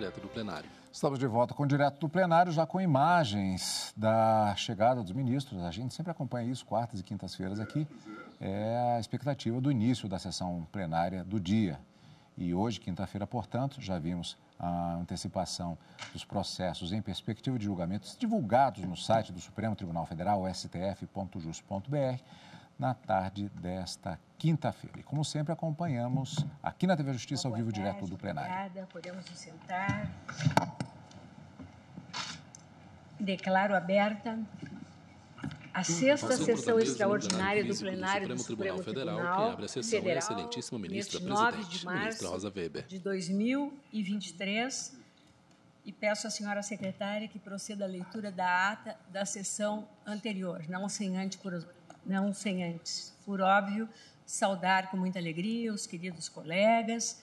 direto do plenário. Estamos de volta com o direto do plenário, já com imagens da chegada dos ministros. A gente sempre acompanha isso, quartas e quintas-feiras aqui. É a expectativa do início da sessão plenária do dia. E hoje, quinta-feira, portanto, já vimos a antecipação dos processos em perspectiva de julgamentos divulgados no site do Supremo Tribunal Federal, stf.jus.br na tarde desta quinta-feira. E como sempre, acompanhamos aqui na TV Justiça ao vivo direto do plenário. Obrigada, podemos nos sentar. Declaro aberta a sexta sessão extraordinária do plenário do Supremo, do Supremo Tribunal, Tribunal, Federal, que abre a sessão Federal, excelentíssima ministra presidente, de março ministra Rosa Weber. De 2023, e peço à senhora secretária que proceda à leitura da ata da sessão anterior, não sem antes não sem antes, por óbvio, saudar com muita alegria os queridos colegas,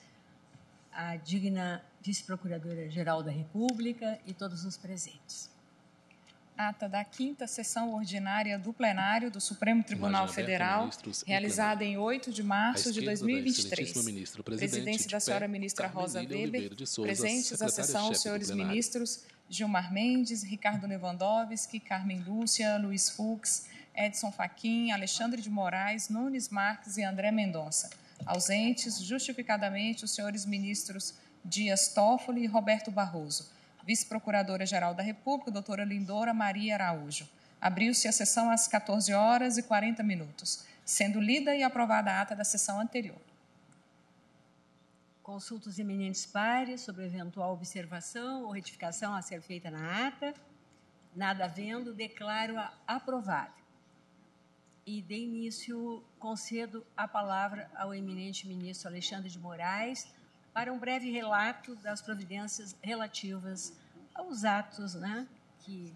a digna vice-procuradora-geral da República e todos os presentes. Ata da quinta sessão ordinária do plenário do Supremo Tribunal Federal, realizada em 8 de março de 2023. Ministro, Presidência da senhora pé, ministra Rosa Lilian Weber, Souza, presentes à sessão os senhores ministros Gilmar Mendes, Ricardo Lewandowski, Carmen Lúcia, Luiz Fux, Edson Fachin, Alexandre de Moraes, Nunes Marques e André Mendonça. Ausentes, justificadamente, os senhores ministros Dias Toffoli e Roberto Barroso. Vice-procuradora-geral da República, doutora Lindora Maria Araújo. Abriu-se a sessão às 14 horas e 40 minutos, sendo lida e aprovada a ata da sessão anterior. Consultos eminentes pares sobre eventual observação ou retificação a ser feita na ata. Nada havendo, declaro-a aprovada e de início concedo a palavra ao eminente ministro Alexandre de Moraes para um breve relato das providências relativas aos atos né, que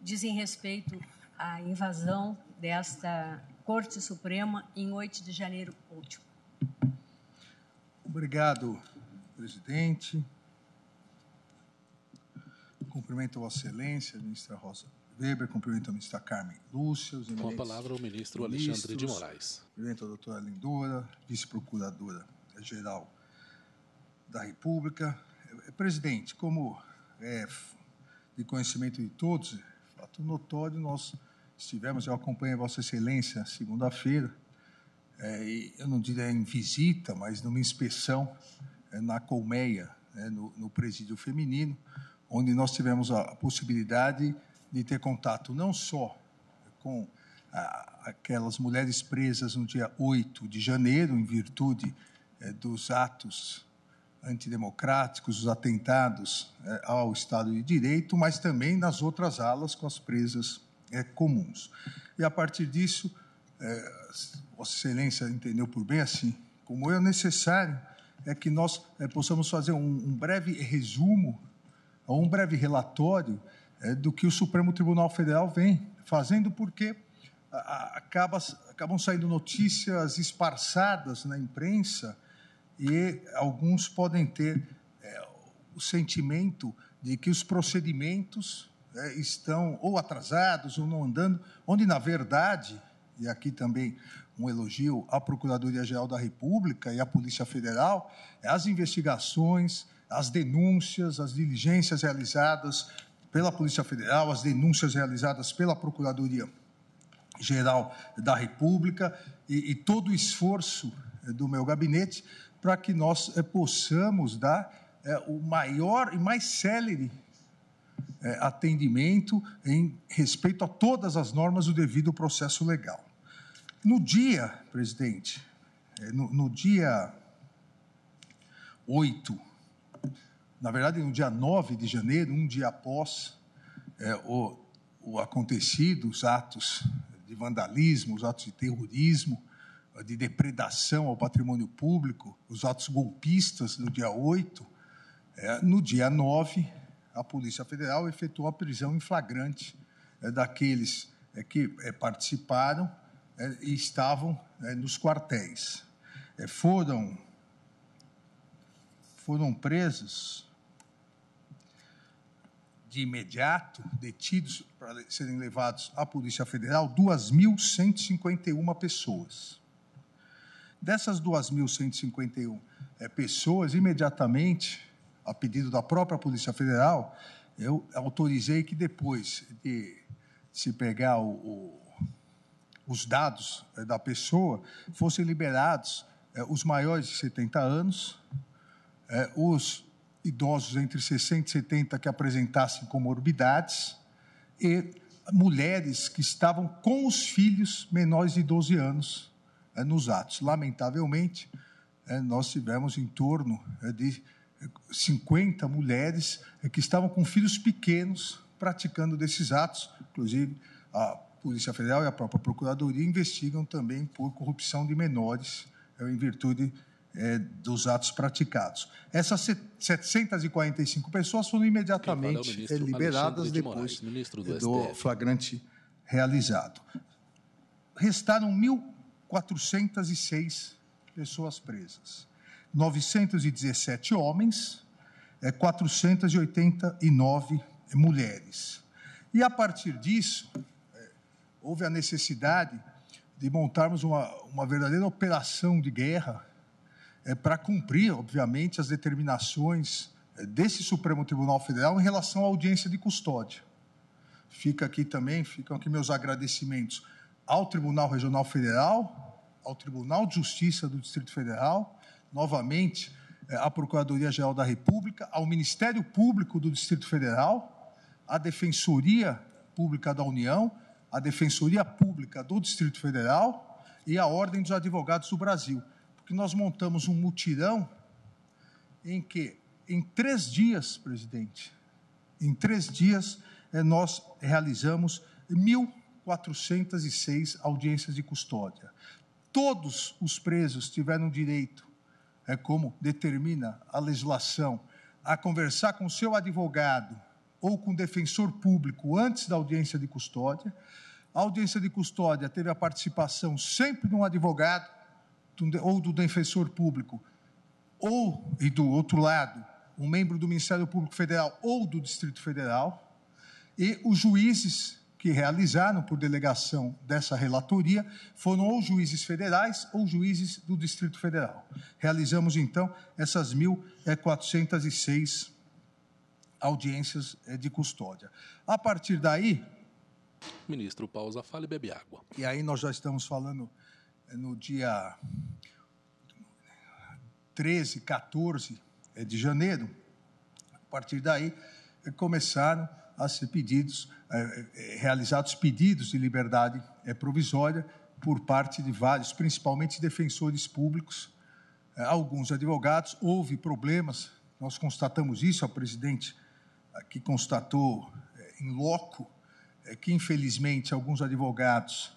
dizem respeito à invasão desta Corte Suprema em 8 de janeiro último. Obrigado, presidente. Cumprimento a Vossa Excelência, ministra Rosa Weber, cumprimento a ministra Carmen Lúcia, os Com a palavra o ministro Alexandre de Moraes. Cumprimento a doutora Lindora, vice-procuradora-geral da República. É, é, presidente, como é de conhecimento de todos, é fato notório, nós estivemos, eu acompanho a Vossa Excelência segunda-feira, é, e eu não diria em visita, mas numa inspeção é, na Colmeia, é, no, no presídio feminino, onde nós tivemos a, a possibilidade de ter contato não só com ah, aquelas mulheres presas no dia 8 de janeiro, em virtude eh, dos atos antidemocráticos, os atentados eh, ao Estado de Direito, mas também nas outras alas com as presas eh, comuns. E a partir disso, eh, Vossa Excelência entendeu por bem assim, como é necessário é que nós eh, possamos fazer um, um breve resumo, um breve relatório é, do que o Supremo Tribunal Federal vem fazendo, porque acaba, acabam saindo notícias esparçadas na imprensa e alguns podem ter é, o sentimento de que os procedimentos é, estão ou atrasados ou não andando, onde, na verdade, e aqui também um elogio à Procuradoria-Geral da República e à Polícia Federal, é as investigações, as denúncias, as diligências realizadas pela Polícia Federal, as denúncias realizadas pela Procuradoria Geral da República e, e todo o esforço eh, do meu gabinete para que nós é, possamos dar é, o maior e mais célere é, atendimento em respeito a todas as normas do devido processo legal. No dia, presidente, no, no dia 8 na verdade, no dia 9 de janeiro, um dia após é, o, o acontecido, os atos de vandalismo, os atos de terrorismo, de depredação ao patrimônio público, os atos golpistas do dia 8, é, no dia 9, a Polícia Federal efetuou a prisão em flagrante é, daqueles é, que é, participaram é, e estavam é, nos quartéis. foram, foram presos de imediato detidos para serem levados à Polícia Federal 2.151 pessoas. Dessas 2.151 é, eh, pessoas, imediatamente, a pedido da própria Polícia Federal, eu autorizei que depois de se pegar o, o, os dados é, da pessoa, fossem liberados é, os maiores de 70 anos, os idosos entre 60 e 70 que apresentassem comorbidades e mulheres que estavam com os filhos menores de 12 anos é, nos atos. Lamentavelmente, é, nós tivemos em torno é, de 50 mulheres que estavam com filhos pequenos praticando desses atos, inclusive a Polícia Federal e a própria Procuradoria investigam também por corrupção de menores em virtude é, dos atos praticados. Essas 745 pessoas foram imediatamente é é, liberadas de depois Moraes, do, do flagrante realizado. Restaram 1.406 pessoas presas, 917 homens, 489 é, mulheres. E a partir disso, houve a necessidade de montarmos uma, uma verdadeira operação de guerra é, para cumprir, obviamente, as determinações é, desse Supremo Tribunal Federal em relação à audiência de custódia. Fica aqui também, ficam aqui meus agradecimentos ao Tribunal Regional Federal, ao Tribunal de Justiça do Distrito Federal, novamente é, à Procuradoria-Geral da República, ao Ministério Público do Distrito Federal, à Defensoria Pública da União, à Defensoria Pública do Distrito Federal e à Ordem dos Advogados do Brasil que nós montamos um mutirão em que, em três dias, presidente, em três dias, eh, nós realizamos 1.406 audiências de custódia. Todos os presos tiveram direito, é como determina a legislação, a conversar com seu advogado ou com defensor público antes da audiência de custódia. A audiência de custódia teve a participação sempre de um advogado ou do defensor público, ou, e do outro lado, um membro do Ministério Público Federal ou do Distrito Federal, e os juízes que realizaram por delegação dessa relatoria foram ou juízes federais ou juízes do Distrito Federal. Realizamos, então, essas 1.406 audiências eh, de custódia. A partir daí. Ministro, pausa, fala e bebe água. E aí nós já estamos falando no dia 13, 14 eh, de janeiro, a partir daí eh, começaram a ser pedidos, eh, realizados pedidos de liberdade provisória por parte de vários, principalmente defensores públicos, alguns advogados. Houve problemas, nós constatamos isso, a presidente aqui constatou em loco, que infelizmente alguns advogados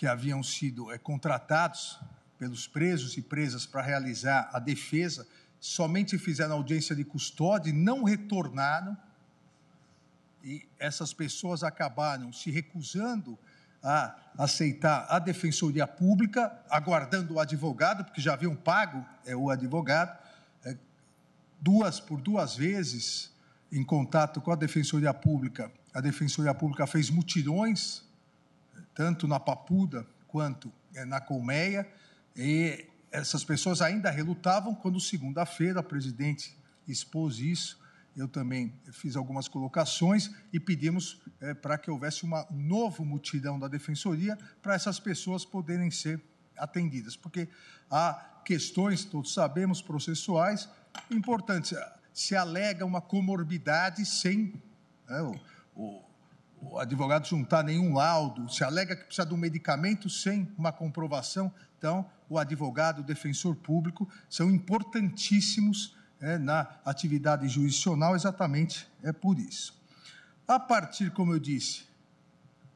que haviam sido é, contratados pelos presos e presas para realizar a defesa, somente fizeram audiência de custódia e não retornaram. E essas pessoas acabaram se recusando a aceitar a defensoria pública, aguardando o advogado, porque já haviam pago é, o advogado, é, duas por duas vezes em contato com a defensoria pública. A defensoria pública fez mutirões tanto na Papuda quanto eh, na Colmeia, e essas pessoas ainda relutavam quando segunda-feira a presidente expôs isso. Eu também fiz algumas colocações e pedimos é, para que houvesse uma, um novo mutirão da defensoria para essas pessoas poderem ser atendidas, porque há questões, todos sabemos, processuais importantes. Se alega uma comorbidade sem né, o, o, o advogado juntar nenhum laudo, se alega que precisa de um medicamento sem uma comprovação. Então, o advogado, o defensor público, são importantíssimos é, na atividade jurisdicional, exatamente é por isso. A partir, como eu disse,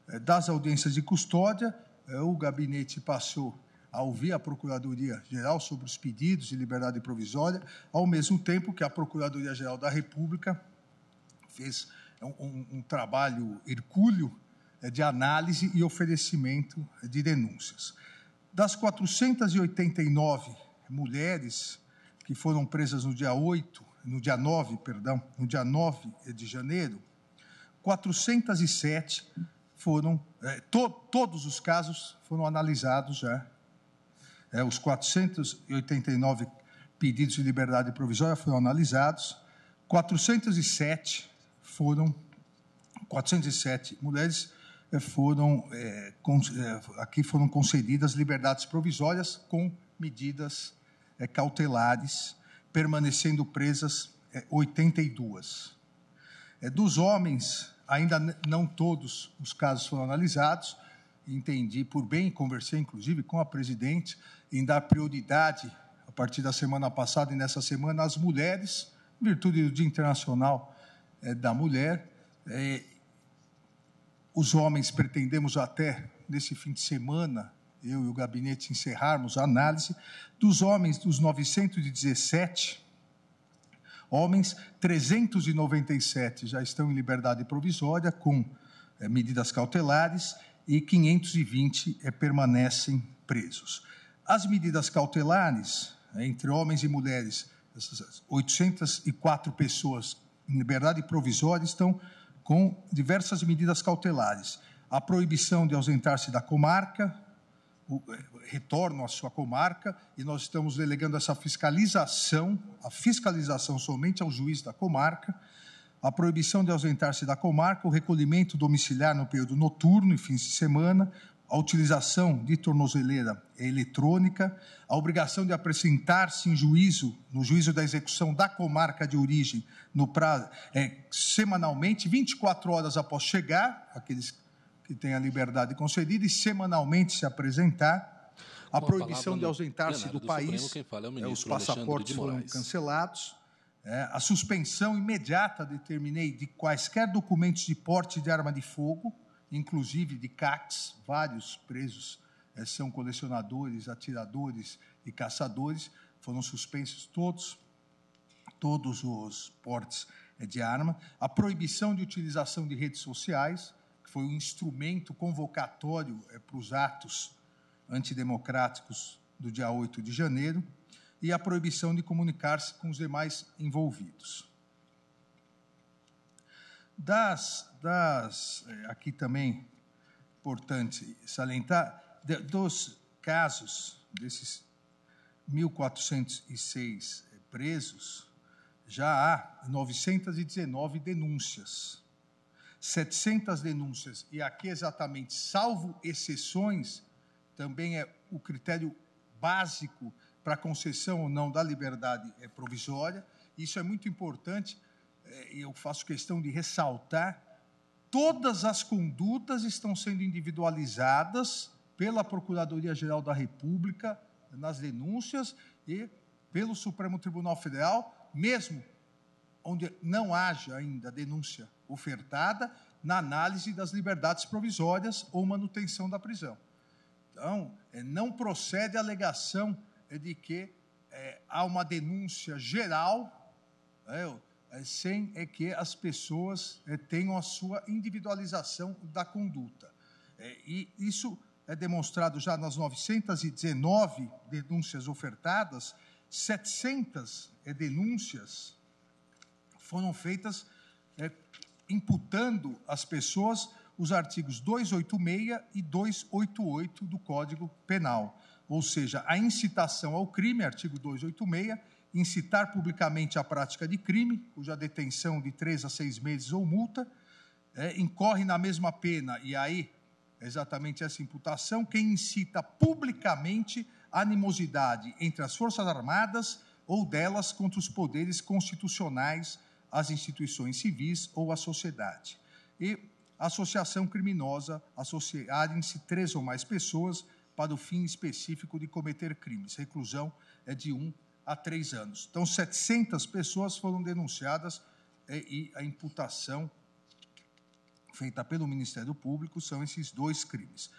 é, das audiências de custódia, é, o gabinete passou a ouvir a Procuradoria-Geral sobre os pedidos de liberdade provisória, ao mesmo tempo que a Procuradoria-Geral da República fez um, um trabalho hercúleo é, de análise e oferecimento de denúncias. Das 489 mulheres que foram presas no dia 8, no dia 9, perdão, no dia 9 de janeiro, 407 foram, eh, to, todos os casos foram analisados já. É. Eh, os 489 pedidos de liberdade provisória foram analisados, 407 foram 407 mulheres eh, foram é, con, é, aqui foram concedidas liberdades provisórias com medidas é, cautelares, permanecendo presas 82. dos homens, ainda não todos os casos foram analisados. Entendi por bem, conversei inclusive com a presidente em dar prioridade a partir da semana passada e nessa semana às mulheres, em virtude do Dia Internacional é, da mulher. É, os homens pretendemos até, nesse fim de semana, eu e o gabinete encerrarmos a análise dos homens dos 917 homens, 397 já estão em liberdade provisória com é, medidas cautelares e 520 é, permanecem presos. As medidas cautelares é, entre homens e mulheres, 804 pessoas em liberdade provisória estão com diversas medidas cautelares. A proibição de ausentar-se da comarca, o eh, retorno à sua comarca, e nós estamos delegando essa fiscalização, a fiscalização somente ao juiz da comarca, a proibição de ausentar-se da comarca, o recolhimento domiciliar no período noturno e fins de semana, a utilização de tornozeleira eletrônica, a obrigação de apresentar-se em juízo, no juízo da execução da comarca de origem, no prazo, é, semanalmente, 24 horas após chegar, aqueles que têm a liberdade concedida, e semanalmente se apresentar, a proibição de ausentar-se do, do país, Supremo, é ministro, é, os passaportes foram cancelados, é, a suspensão imediata, determinei, de quaisquer documentos de porte de arma de fogo, inclusive de CACs, vários presos é, são colecionadores, atiradores e caçadores, foram suspensos todos, todos os portes é, de arma. A proibição de utilização de redes sociais, que foi um instrumento convocatório eh, para os atos antidemocráticos do dia 8 de janeiro, e a proibição de comunicar-se com os demais envolvidos das, das eh, aqui também importante salientar, de, dos casos desses 1.406 eh, presos, já há 919 denúncias. 700 denúncias, e aqui exatamente, salvo exceções, também é o critério básico para concessão ou não da liberdade é provisória. Isso é muito importante, é, eu faço questão de ressaltar, todas as condutas estão sendo individualizadas pela Procuradoria-Geral da República nas denúncias e pelo Supremo Tribunal Federal, mesmo onde não haja ainda denúncia ofertada, na análise das liberdades provisórias ou manutenção da prisão. Então, é, não procede a alegação de que é, há uma denúncia geral. É, é, sem é que as pessoas é, tenham a sua individualização da conduta. É, e isso é demonstrado já nas 919 denúncias ofertadas, 700 denúncias foram feitas imputando às pessoas os artigos 286 e 288 do Código Penal, ou seja, a incitação ao crime, artigo 286, incitar publicamente a prática de crime, cuja detenção de três a seis meses ou multa, é, incorre na mesma pena, e aí é exatamente essa imputação, quem incita publicamente animosidade entre as Forças Armadas ou delas contra os poderes constitucionais, as instituições civis ou a sociedade. E associação criminosa, associarem-se três ou mais pessoas para o fim específico de cometer crimes. Reclusão é de um há três anos. Então, 700 pessoas foram denunciadas e a imputação feita pelo Ministério Público são esses dois crimes.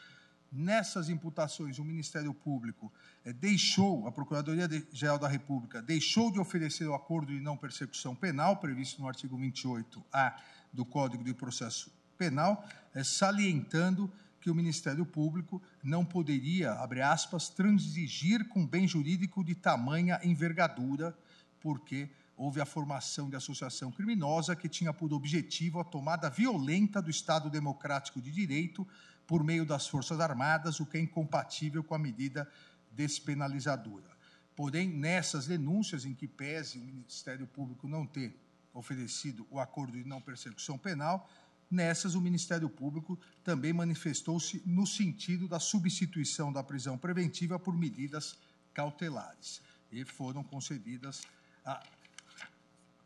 Nessas imputações, o Ministério Público eh, deixou, a Procuradoria-Geral da República deixou de oferecer o acordo de não persecução penal, previsto no artigo 28A do Código de Processo Penal, eh, salientando que o Ministério Público não poderia, abre aspas, transigir com bem jurídico de tamanha envergadura, porque houve a formação de associação criminosa que tinha por objetivo a tomada violenta do Estado Democrático de Direito por meio das Forças Armadas, o que é incompatível com a medida despenalizadora. Porém, nessas denúncias, em que pese o Ministério Público não ter oferecido o acordo de não persecução penal, Nessas, o Ministério Público também manifestou-se no sentido da substituição da prisão preventiva por medidas cautelares. E foram concedidas a,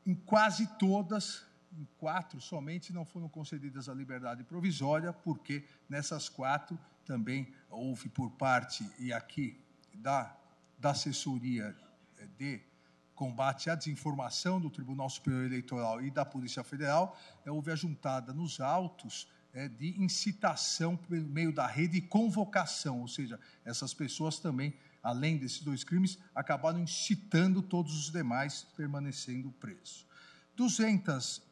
em quase todas, em quatro somente, não foram concedidas a liberdade provisória, porque nessas quatro também houve por parte, e aqui da, da assessoria eh, de combate à desinformação do Tribunal Superior Eleitoral e da Polícia Federal, é, houve a juntada nos autos é, de incitação pelo meio da rede e convocação, ou seja, essas pessoas também, além desses dois crimes, acabaram incitando todos os demais, permanecendo presos. 200,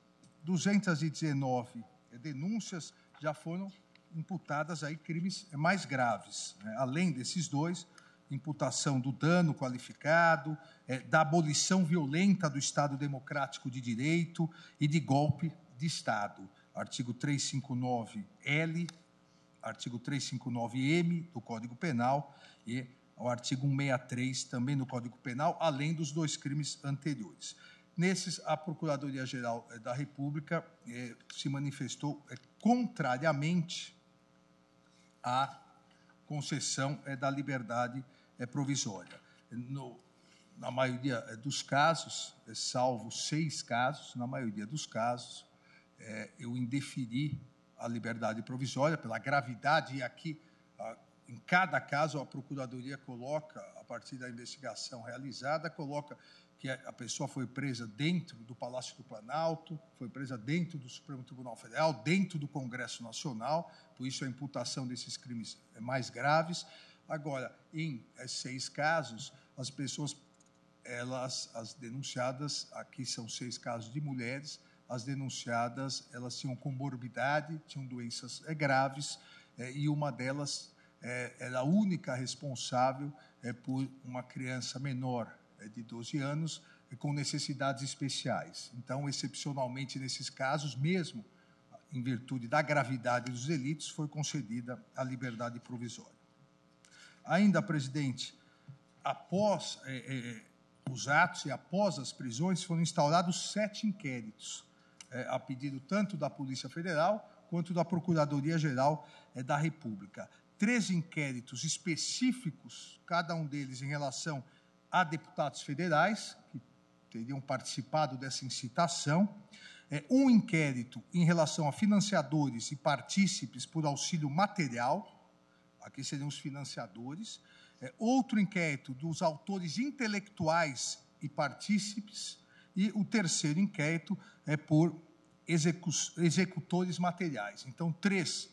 219 é, denúncias já foram imputadas aí crimes é, mais graves, né? além desses dois, imputação do dano qualificado, é, da abolição violenta do Estado Democrático de Direito e de golpe de Estado. Artigo 359L, artigo 359M do Código Penal e o artigo 163 também do Código Penal, além dos dois crimes anteriores. Nesses, a Procuradoria-Geral é, da República é, se manifestou é, contrariamente à concessão da liberdade é provisória. No, na maioria eh, dos casos, eh, salvo seis casos, na maioria dos casos, é, eu indeferi a liberdade provisória pela gravidade, e aqui, a, em cada caso, a Procuradoria coloca, a partir da investigação realizada, coloca que a pessoa foi presa dentro do Palácio do Planalto, foi presa dentro do Supremo Tribunal Federal, dentro do Congresso Nacional, por isso a imputação desses crimes é mais graves, Agora, em eh, seis casos, as pessoas, elas, as denunciadas, aqui são seis casos de mulheres, as denunciadas, elas tinham comorbidade, tinham doenças eh, graves, é, e uma delas é, era a única responsável é, por uma criança menor de 12 anos com necessidades especiais. Então, excepcionalmente nesses casos, mesmo em virtude da gravidade dos delitos, foi concedida a liberdade provisória ainda, presidente, após é, é, é, os atos e após as prisões, foram instaurados sete inquéritos, é, a pedido tanto da Polícia Federal quanto da Procuradoria-Geral é, da República. Três inquéritos específicos, cada um deles em relação a deputados federais, que teriam participado dessa incitação, é, um inquérito em relação a financiadores e partícipes por auxílio material, aqui seriam os financiadores, é, outro inquérito dos autores intelectuais e partícipes, e o terceiro inquérito é por execu executores materiais. Então, três,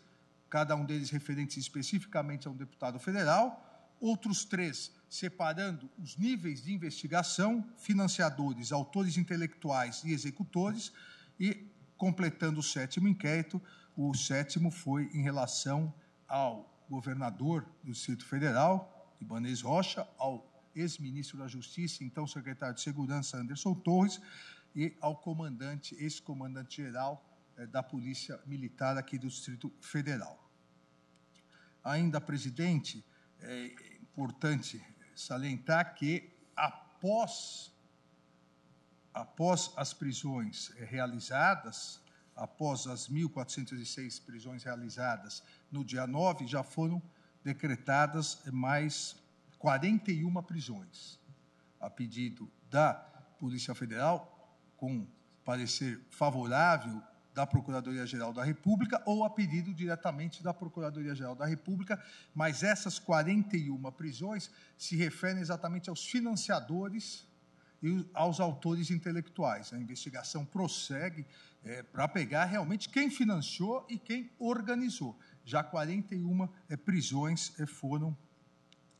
cada um deles referente especificamente a um deputado federal, outros três separando os níveis de investigação, financiadores, autores intelectuais e executores, e completando o sétimo inquérito, o sétimo foi em relação ao governador do Distrito Federal, Ibanez Rocha, ao ex-ministro da Justiça, então secretário de Segurança, Anderson Torres, e ao comandante, ex-comandante-geral eh, da Polícia Militar aqui do Distrito Federal. Ainda, presidente, é importante salientar que, após, após as prisões realizadas, após as 1.406 prisões realizadas no dia 9, já foram decretadas mais 41 prisões, a pedido da Polícia Federal, com parecer favorável da Procuradoria-Geral da República ou a pedido diretamente da Procuradoria-Geral da República, mas essas 41 prisões se referem exatamente aos financiadores e aos autores intelectuais. A investigação prossegue é, para pegar realmente quem financiou e quem organizou. Já 41 é, prisões é, foram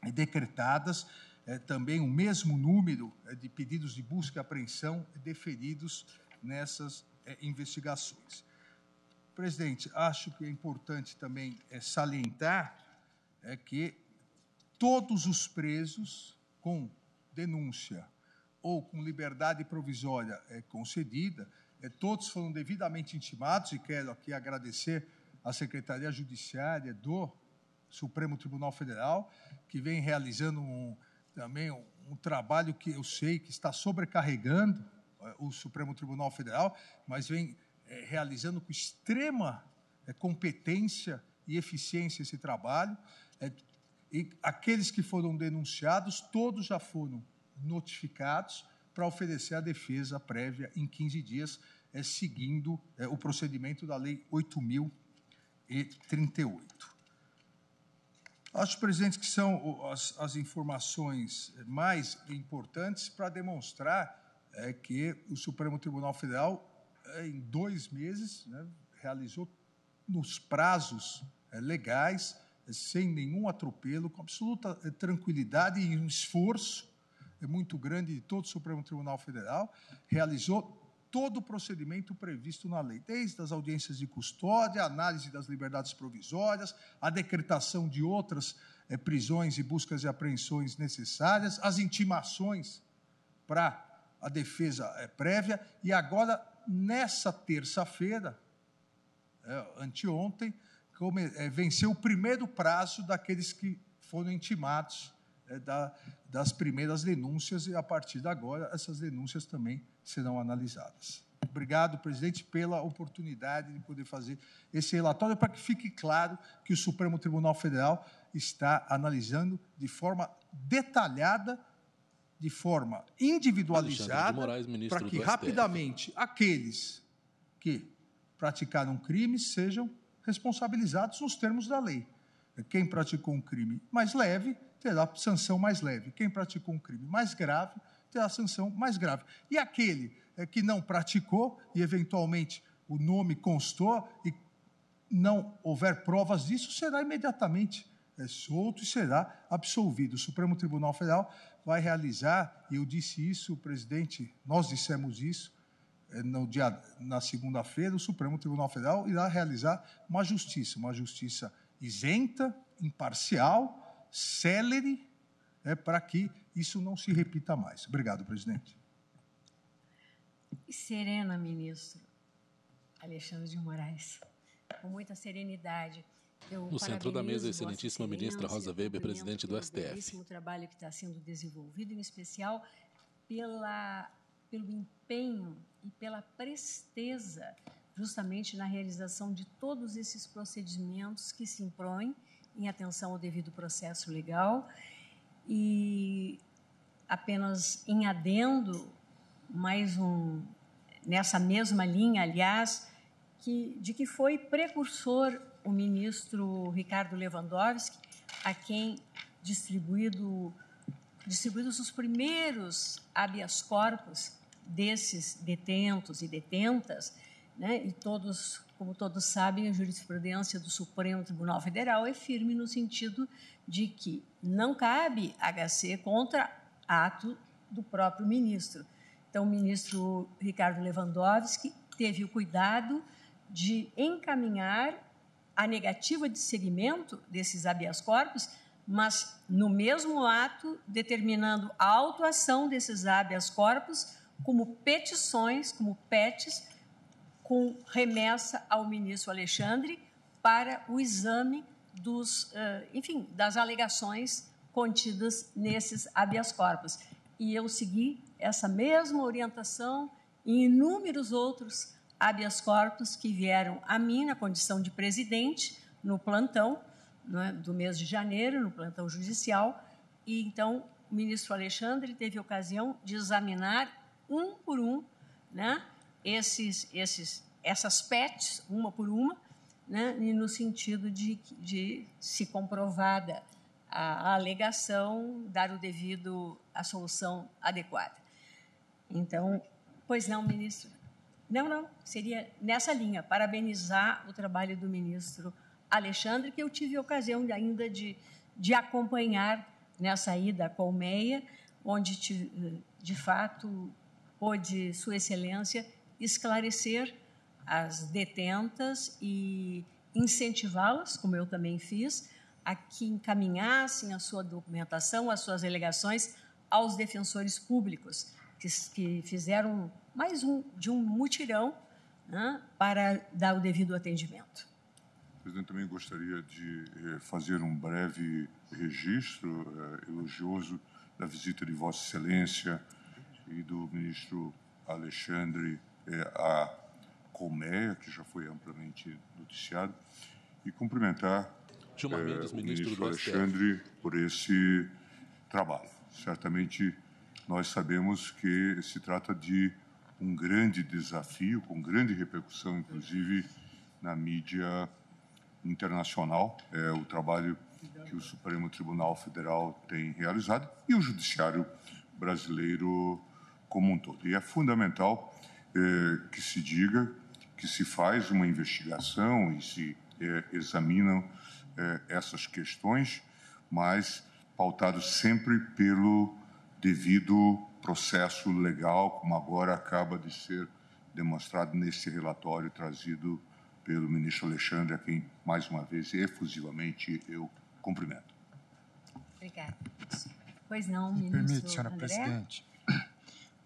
é, decretadas, é, também o mesmo número de pedidos de busca e apreensão deferidos nessas investigações. Presidente, acho que é importante também salientar é que todos os presos com denúncia ou com liberdade provisória concedida, é, todos foram devidamente intimados e quero aqui agradecer à Secretaria Judiciária do Supremo Tribunal Federal, que vem realizando um, também um, um trabalho que eu sei que está sobrecarregando é, o Supremo Tribunal Federal, mas vem é, realizando com extrema é, competência e eficiência esse trabalho. É, e aqueles que foram denunciados, todos já foram notificados para oferecer a defesa prévia em 15 dias é seguindo é, o procedimento da Lei 8038. Acho, presidente, que são as, as informações mais importantes para demonstrar é, que o Supremo Tribunal Federal, é, em dois meses, né, realizou nos prazos é, legais, é, sem nenhum atropelo, com absoluta é, tranquilidade e um esforço muito grande de todo o Supremo Tribunal Federal, realizou todo o procedimento previsto na lei, desde as audiências de custódia, a análise das liberdades provisórias, a decretação de outras é, prisões e buscas e apreensões necessárias, as intimações para a defesa é, prévia, e agora, nessa terça-feira, é, anteontem, venceu o primeiro prazo daqueles que foram intimados é, da, das primeiras denúncias e, a partir de agora, essas denúncias também serão analisadas. Obrigado, presidente, pela oportunidade de poder fazer esse relatório para que fique claro que o Supremo Tribunal Federal está analisando de forma detalhada, de forma individualizada, para que rapidamente aqueles que praticaram crime sejam responsabilizados nos termos da lei. Quem praticou um crime mais leve terá sanção mais leve. Quem praticou um crime mais grave terá sanção mais grave. E aquele é, que não praticou e eventualmente o nome constou e não houver provas disso, será imediatamente é solto e será absolvido. O Supremo Tribunal Federal vai realizar, e eu disse isso, o presidente, nós dissemos isso é, no dia, na segunda-feira, o Supremo Tribunal Federal irá realizar uma justiça, uma justiça isenta, imparcial, célere né, para que isso não se repita mais. Obrigado, presidente. Serena, ministro Alexandre de Moraes, com muita serenidade. Eu no centro da mesa, excelentíssima ministra Rosa Weber, presidente do STF. O trabalho que está sendo desenvolvido, em especial pela, pelo empenho e pela presteza, justamente na realização de todos esses procedimentos que se impõem em atenção ao devido processo legal. E apenas em adendo, mais um, nessa mesma linha, aliás, que, de que foi precursor o ministro Ricardo Lewandowski, a quem distribuído, distribuídos os primeiros habeas corpus desses detentos e detentas, né? E todos, como todos sabem, a jurisprudência do Supremo Tribunal Federal é firme no sentido de que não cabe HC contra ato do próprio ministro. Então, o ministro Ricardo Lewandowski teve o cuidado de encaminhar a negativa de seguimento desses habeas corpus, mas no mesmo ato determinando a autuação desses habeas corpus como petições, como PETs, com remessa ao ministro Alexandre para o exame dos, eh, enfim, das alegações contidas nesses habeas corpus. E eu segui essa mesma orientação em inúmeros outros habeas corpus que vieram a mim na condição de presidente no plantão é, do mês de janeiro, no plantão judicial, e então o ministro Alexandre teve ocasião de examinar um por um, né, esses, esses, essas PETs, uma por uma, né, e no sentido de, de, se comprovada a, alegação, dar o devido, a solução adequada. Então, pois não, ministro? Não, não, seria nessa linha, parabenizar o trabalho do ministro Alexandre, que eu tive a ocasião ainda de, de acompanhar nessa ida à Colmeia, onde, de fato, pôde Sua Excelência esclarecer as detentas e incentivá-las, como eu também fiz, a que encaminhassem a sua documentação, as suas alegações aos defensores públicos, que, que fizeram mais um de um mutirão né, para dar o devido atendimento. Presidente, também gostaria de eh, fazer um breve registro eh, elogioso da visita de Vossa Excelência e do ministro Alexandre é, a colmeia, que já foi amplamente noticiado, e cumprimentar é, Mendes, o ministro, ministro Alexandre por esse trabalho. Certamente nós sabemos que se trata de um grande desafio, com grande repercussão, inclusive na mídia internacional. É o trabalho que o Supremo Tribunal Federal tem realizado e o Judiciário brasileiro como um todo. E é fundamental é, que se diga que se faz uma investigação e se é, examinam é, essas questões, mas pautado sempre pelo devido processo legal, como agora acaba de ser demonstrado nesse relatório trazido pelo ministro Alexandre, a quem, mais uma vez, efusivamente eu cumprimento. Obrigada. Pois não, Me ministro. permite, senhora André? presidente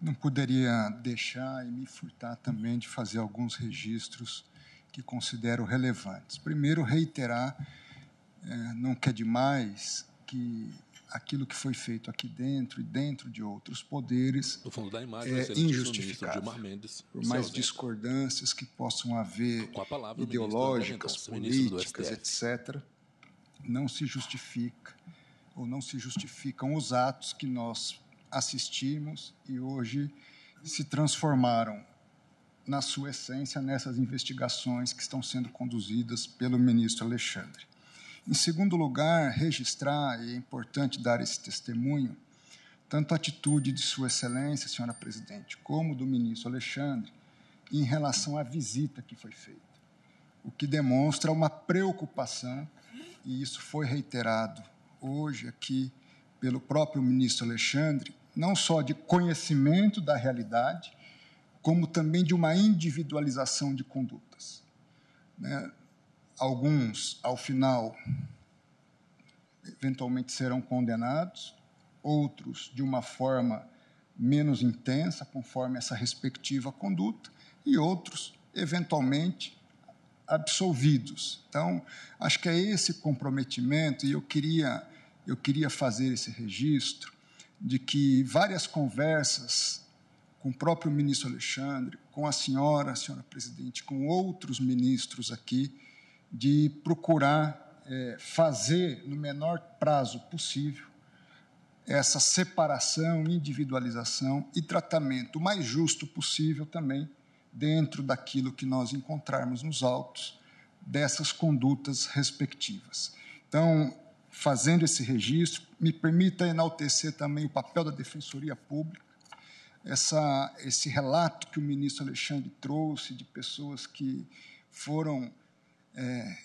não poderia deixar e me furtar também de fazer alguns registros que considero relevantes. Primeiro, reiterar, é, não quer demais, que aquilo que foi feito aqui dentro e dentro de outros poderes no fundo da imagem, é injustificável. Por mais ausente. discordâncias que possam haver palavra, ideológicas, políticas, etc., não se justifica ou não se justificam os atos que nós assistimos e hoje se transformaram na sua essência nessas investigações que estão sendo conduzidas pelo ministro Alexandre. Em segundo lugar, registrar, e é importante dar esse testemunho, tanto a atitude de Sua Excelência, senhora presidente, como do ministro Alexandre, em relação à visita que foi feita, o que demonstra uma preocupação, e isso foi reiterado hoje aqui pelo próprio ministro Alexandre, não só de conhecimento da realidade, como também de uma individualização de condutas. Né? Alguns, ao final, eventualmente serão condenados, outros de uma forma menos intensa, conforme essa respectiva conduta, e outros, eventualmente, absolvidos. Então, acho que é esse comprometimento, e eu queria, eu queria fazer esse registro, de que várias conversas com o próprio ministro Alexandre, com a senhora, a senhora presidente, com outros ministros aqui, de procurar é, fazer no menor prazo possível essa separação, individualização e tratamento o mais justo possível também dentro daquilo que nós encontrarmos nos autos dessas condutas respectivas. Então, fazendo esse registro. Me permita enaltecer também o papel da Defensoria Pública, essa, esse relato que o ministro Alexandre trouxe de pessoas que foram, é,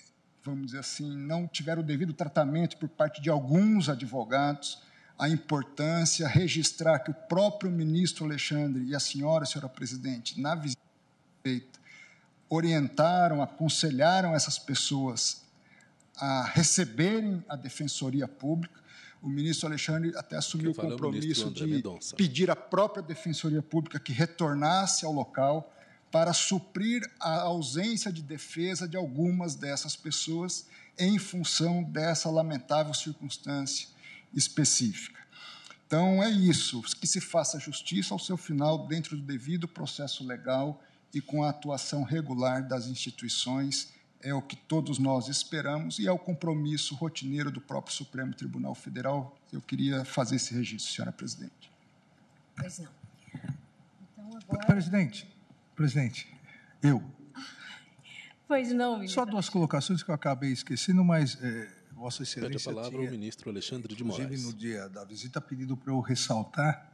vamos dizer assim, não tiveram o devido tratamento por parte de alguns advogados, a importância, registrar que o próprio ministro Alexandre e a senhora, senhora presidente, na visita feita, orientaram, aconselharam essas pessoas a receberem a Defensoria Pública. O ministro Alexandre até assumiu o compromisso de Mendonça. pedir à própria Defensoria Pública que retornasse ao local para suprir a ausência de defesa de algumas dessas pessoas em função dessa lamentável circunstância específica. Então é isso, que se faça justiça ao seu final dentro do devido processo legal e com a atuação regular das instituições é o que todos nós esperamos e é o compromisso rotineiro do próprio Supremo Tribunal Federal. Eu queria fazer esse registro, senhora presidente. Pois não. Então, agora... Presidente, presidente, eu. Pois não, ministro. Só duas colocações que eu acabei esquecendo, mas é, Vossa Excelência. Pede a palavra tinha, o ministro Alexandre de Moraes. Inclusive, no dia da visita, pedido para eu ressaltar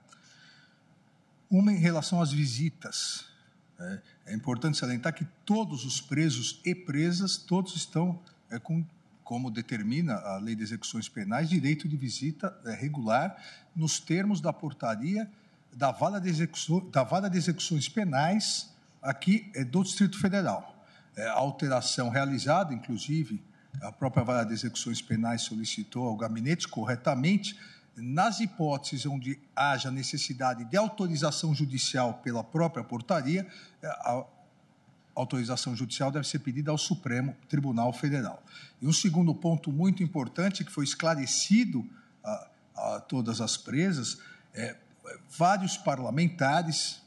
uma em relação às visitas né? É importante salientar que todos os presos e presas, todos estão é, com, como determina a Lei de Execuções Penais, direito de visita é, regular nos termos da portaria da vaga de, Execuço, da Vara de Execuções Penais aqui é, do Distrito Federal. É, a alteração realizada, inclusive, a própria vaga de Execuções Penais solicitou ao gabinete corretamente nas hipóteses onde haja necessidade de autorização judicial pela própria portaria, é, a autorização judicial deve ser pedida ao Supremo Tribunal Federal. E um segundo ponto muito importante que foi esclarecido a, a todas as presas é, é vários parlamentares,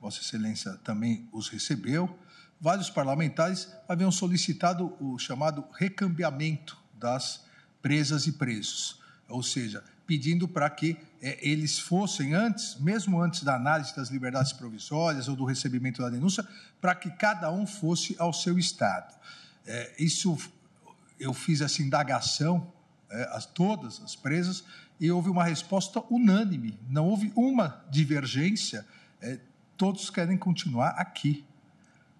Vossa Excelência também os recebeu, vários parlamentares haviam solicitado o chamado recambiamento das presas e presos, ou seja, pedindo para que é, eles fossem antes, mesmo antes da análise das liberdades provisórias ou do recebimento da denúncia, para que cada um fosse ao seu estado. É, isso eu fiz essa indagação é, a todas as presas e houve uma resposta unânime, não houve uma divergência. É, todos querem continuar aqui.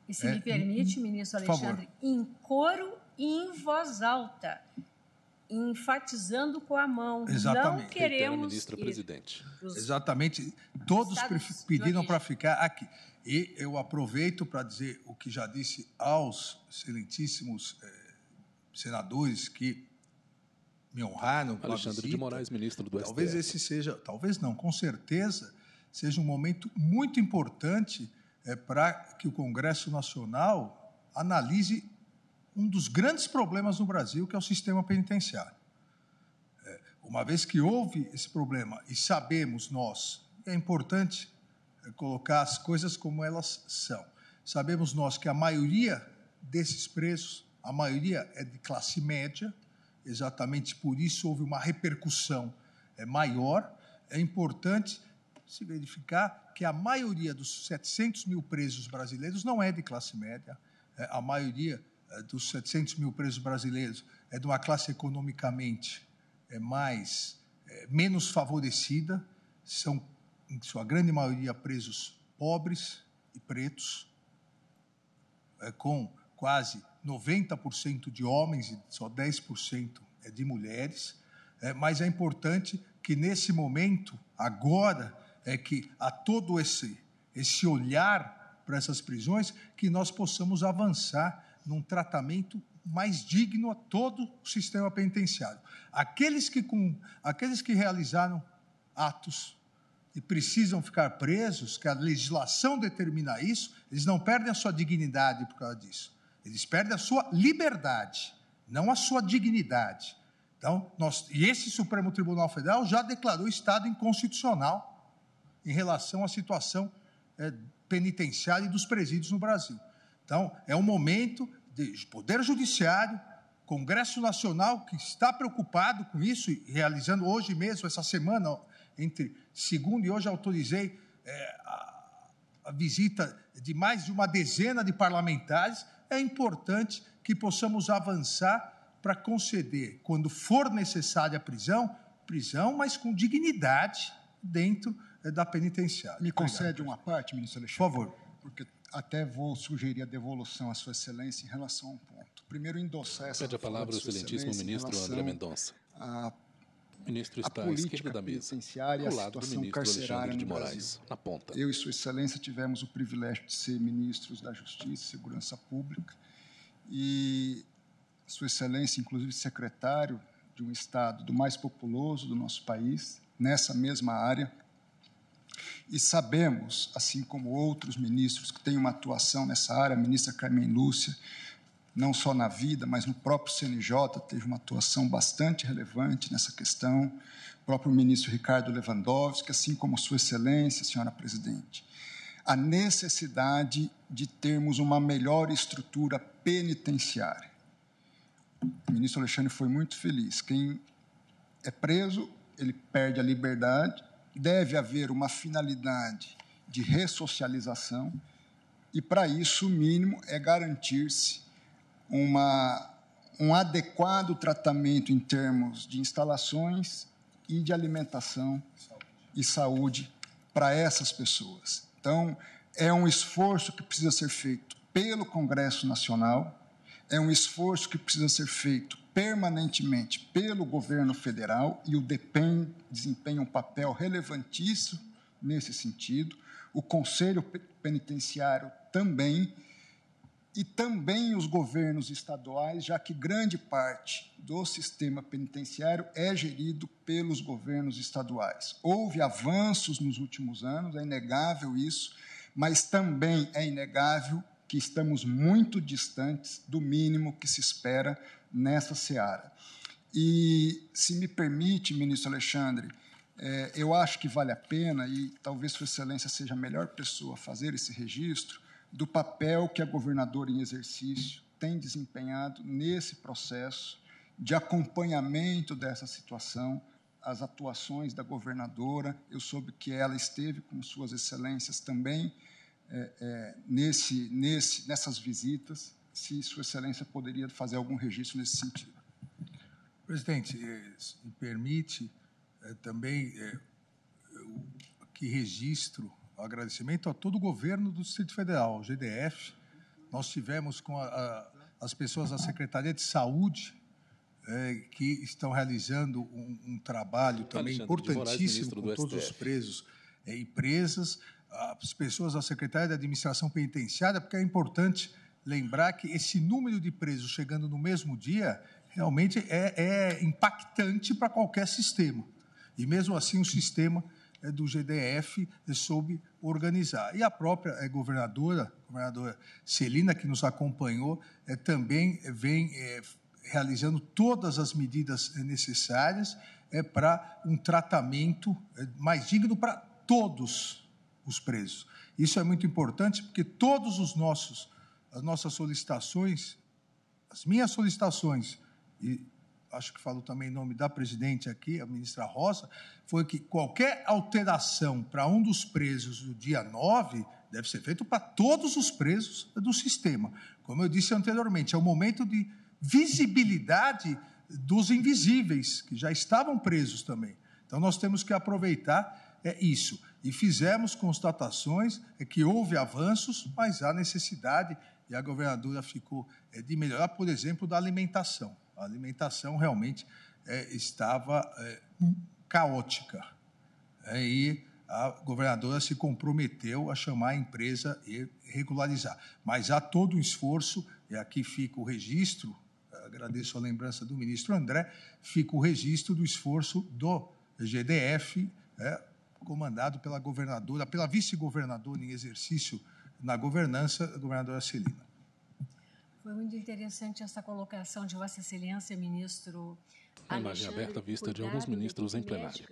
E se me é, permite, ministro Alexandre, em coro e em voz alta enfatizando com a mão. Exatamente. Não queremos. presidente. Os... Exatamente. Todos pediram para ficar aqui. E eu aproveito para dizer o que já disse aos excelentíssimos eh, senadores que me honraram. Com Alexandre de Moraes, ministro do Talvez STF. esse seja, talvez não, com certeza, seja um momento muito importante é eh, para que o Congresso Nacional analise um dos grandes problemas no Brasil, que é o sistema penitenciário. É, uma vez que houve esse problema, e sabemos nós, é importante é, colocar as coisas como elas são. Sabemos nós que a maioria desses presos, a maioria é de classe média, exatamente por isso houve uma repercussão é, maior. É importante se verificar que a maioria dos 700 mil presos brasileiros não é de classe média, é, a maioria eh, dos 700 mil presos brasileiros é de uma classe economicamente eh, mais eh, menos favorecida, são em sua grande maioria presos pobres e pretos, com quase 90% de homens e só 10% de mulheres. Mas é importante que nesse momento, agora, é que a todo esse esse olhar para essas prisões, que nós possamos avançar num tratamento mais digno a todo o sistema penitenciário. Aqueles que, com, aqueles que realizaram atos e precisam ficar presos, que a legislação determina isso, eles não perdem a sua dignidade por causa disso. Eles perdem a sua liberdade, não a sua dignidade. Então, nós, e esse Supremo Tribunal Federal já declarou estado inconstitucional em relação à situação é, penitenciária e dos presídios no Brasil. Então, é um momento de Poder Judiciário, Congresso Nacional, que está preocupado com isso, realizando hoje mesmo, essa semana, entre segunda e hoje, autorizei é, a, a visita de mais de uma dezena de parlamentares. É importante que possamos avançar para conceder, quando for necessária a prisão, prisão, mas com dignidade dentro é, da penitenciária. Me concede Obrigado, uma parte, ministro Alexandre? Por favor. Porque até vou sugerir a devolução à Sua Excelência em relação a um ponto. Primeiro, endossar essa. Pede a palavra o excelentíssimo ministro André Mendonça. A, ministro está a esquerda da mesa, ao lado do ministro Alexandre de Moraes, na ponta. Eu e Sua Excelência tivemos o privilégio de ser ministros da Justiça e Segurança Pública e Sua Excelência, inclusive secretário de um Estado do mais populoso do nosso país, nessa mesma área e sabemos, assim como outros ministros que têm uma atuação nessa área, a ministra Carmen Lúcia, não só na vida, mas no próprio CNJ teve uma atuação bastante relevante nessa questão, o próprio ministro Ricardo Lewandowski, assim como Sua Excelência, senhora presidente. A necessidade de termos uma melhor estrutura penitenciária. O ministro Alexandre foi muito feliz. Quem é preso, ele perde a liberdade, deve haver uma finalidade de ressocialização e, para isso, o mínimo é garantir-se uma, um adequado tratamento em termos de instalações e de alimentação saúde. e saúde para essas pessoas. Então, é um esforço que precisa ser feito pelo Congresso Nacional, é um esforço que precisa ser feito permanentemente pelo governo federal e o DEPEN desempenha um papel relevantíssimo nesse sentido, o Conselho Penitenciário também, e também os governos estaduais, já que grande parte do sistema penitenciário é gerido pelos governos estaduais. Houve avanços nos últimos anos, é inegável isso, mas também é inegável que estamos muito distantes do mínimo que se espera nessa seara. E, se me permite, ministro Alexandre, é, eu acho que vale a pena, e talvez Sua Excelência seja a melhor pessoa a fazer esse registro, do papel que a governadora em exercício tem desempenhado nesse processo de acompanhamento dessa situação, as atuações da governadora. Eu soube que ela esteve com Suas Excelências também é, é, nesse, nesse, nessas visitas se Sua Excelência poderia fazer algum registro nesse sentido. Presidente, eh, se me permite é, também é, que registro o agradecimento a todo o governo do Distrito Federal, o GDF. Nós tivemos com a, a, as pessoas da Secretaria de Saúde é, que estão realizando um, um trabalho também Alexandre importantíssimo Moraes, com todos STF. os presos e presas, as pessoas da Secretaria da Administração Penitenciária, porque é importante lembrar que esse número de presos chegando no mesmo dia realmente é, é impactante para qualquer sistema. E mesmo assim, o sistema é, do GDF é, soube organizar. E a própria é, governadora, governadora Celina, que nos acompanhou, também vem realizando todas as medidas necessárias para um tratamento mais digno para todos os presos. Isso é muito importante porque todos os nossos as nossas solicitações, as minhas solicitações, e acho que falo também em nome da presidente aqui, a ministra Rosa, foi que qualquer alteração para um dos presos do dia 9 deve ser feito para todos os presos do sistema. Como eu disse anteriormente, é um momento de visibilidade dos invisíveis, que já estavam presos também. Então, nós temos que aproveitar é, isso. E fizemos constatações é, que houve avanços, mas há necessidade e a governadora ficou é, de melhorar, por exemplo, da alimentação. A alimentação realmente eh, eh, é, estava é, caótica. e a governadora se comprometeu a chamar a empresa e regularizar. Mas há todo um esforço, e aqui fica o registro, agradeço a lembrança do ministro André, fica o registro do esforço do GDF, né, comandado pela governadora, pela vice-governadora em exercício na governança da governadora Celina. Foi muito interessante essa colocação de Vossa Excelência, ministro. Imagem aberta vista de alguns ministros em plenário.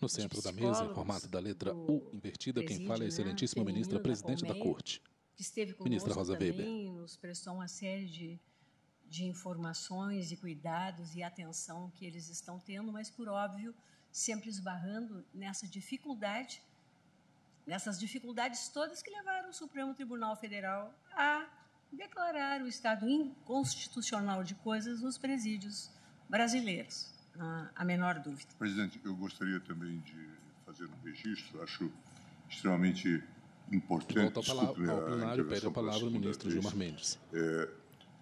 No centro da mesa, em formato da letra U invertida, quem fala é a excelentíssima ministra presidente da, Corte, que esteve conosco ministra Rosa também, Weber. Nos prestou uma série de, de informações e cuidados e atenção que eles estão tendo, mas por óbvio sempre esbarrando nessa dificuldade Nessas dificuldades todas que levaram o Supremo Tribunal Federal a declarar o estado inconstitucional de coisas nos presídios brasileiros, a menor dúvida. Presidente, eu gostaria também de fazer um registro, acho extremamente importante. Volto ao, ao plenário, pede a palavra o ministro vez, Gilmar é Mendes. É,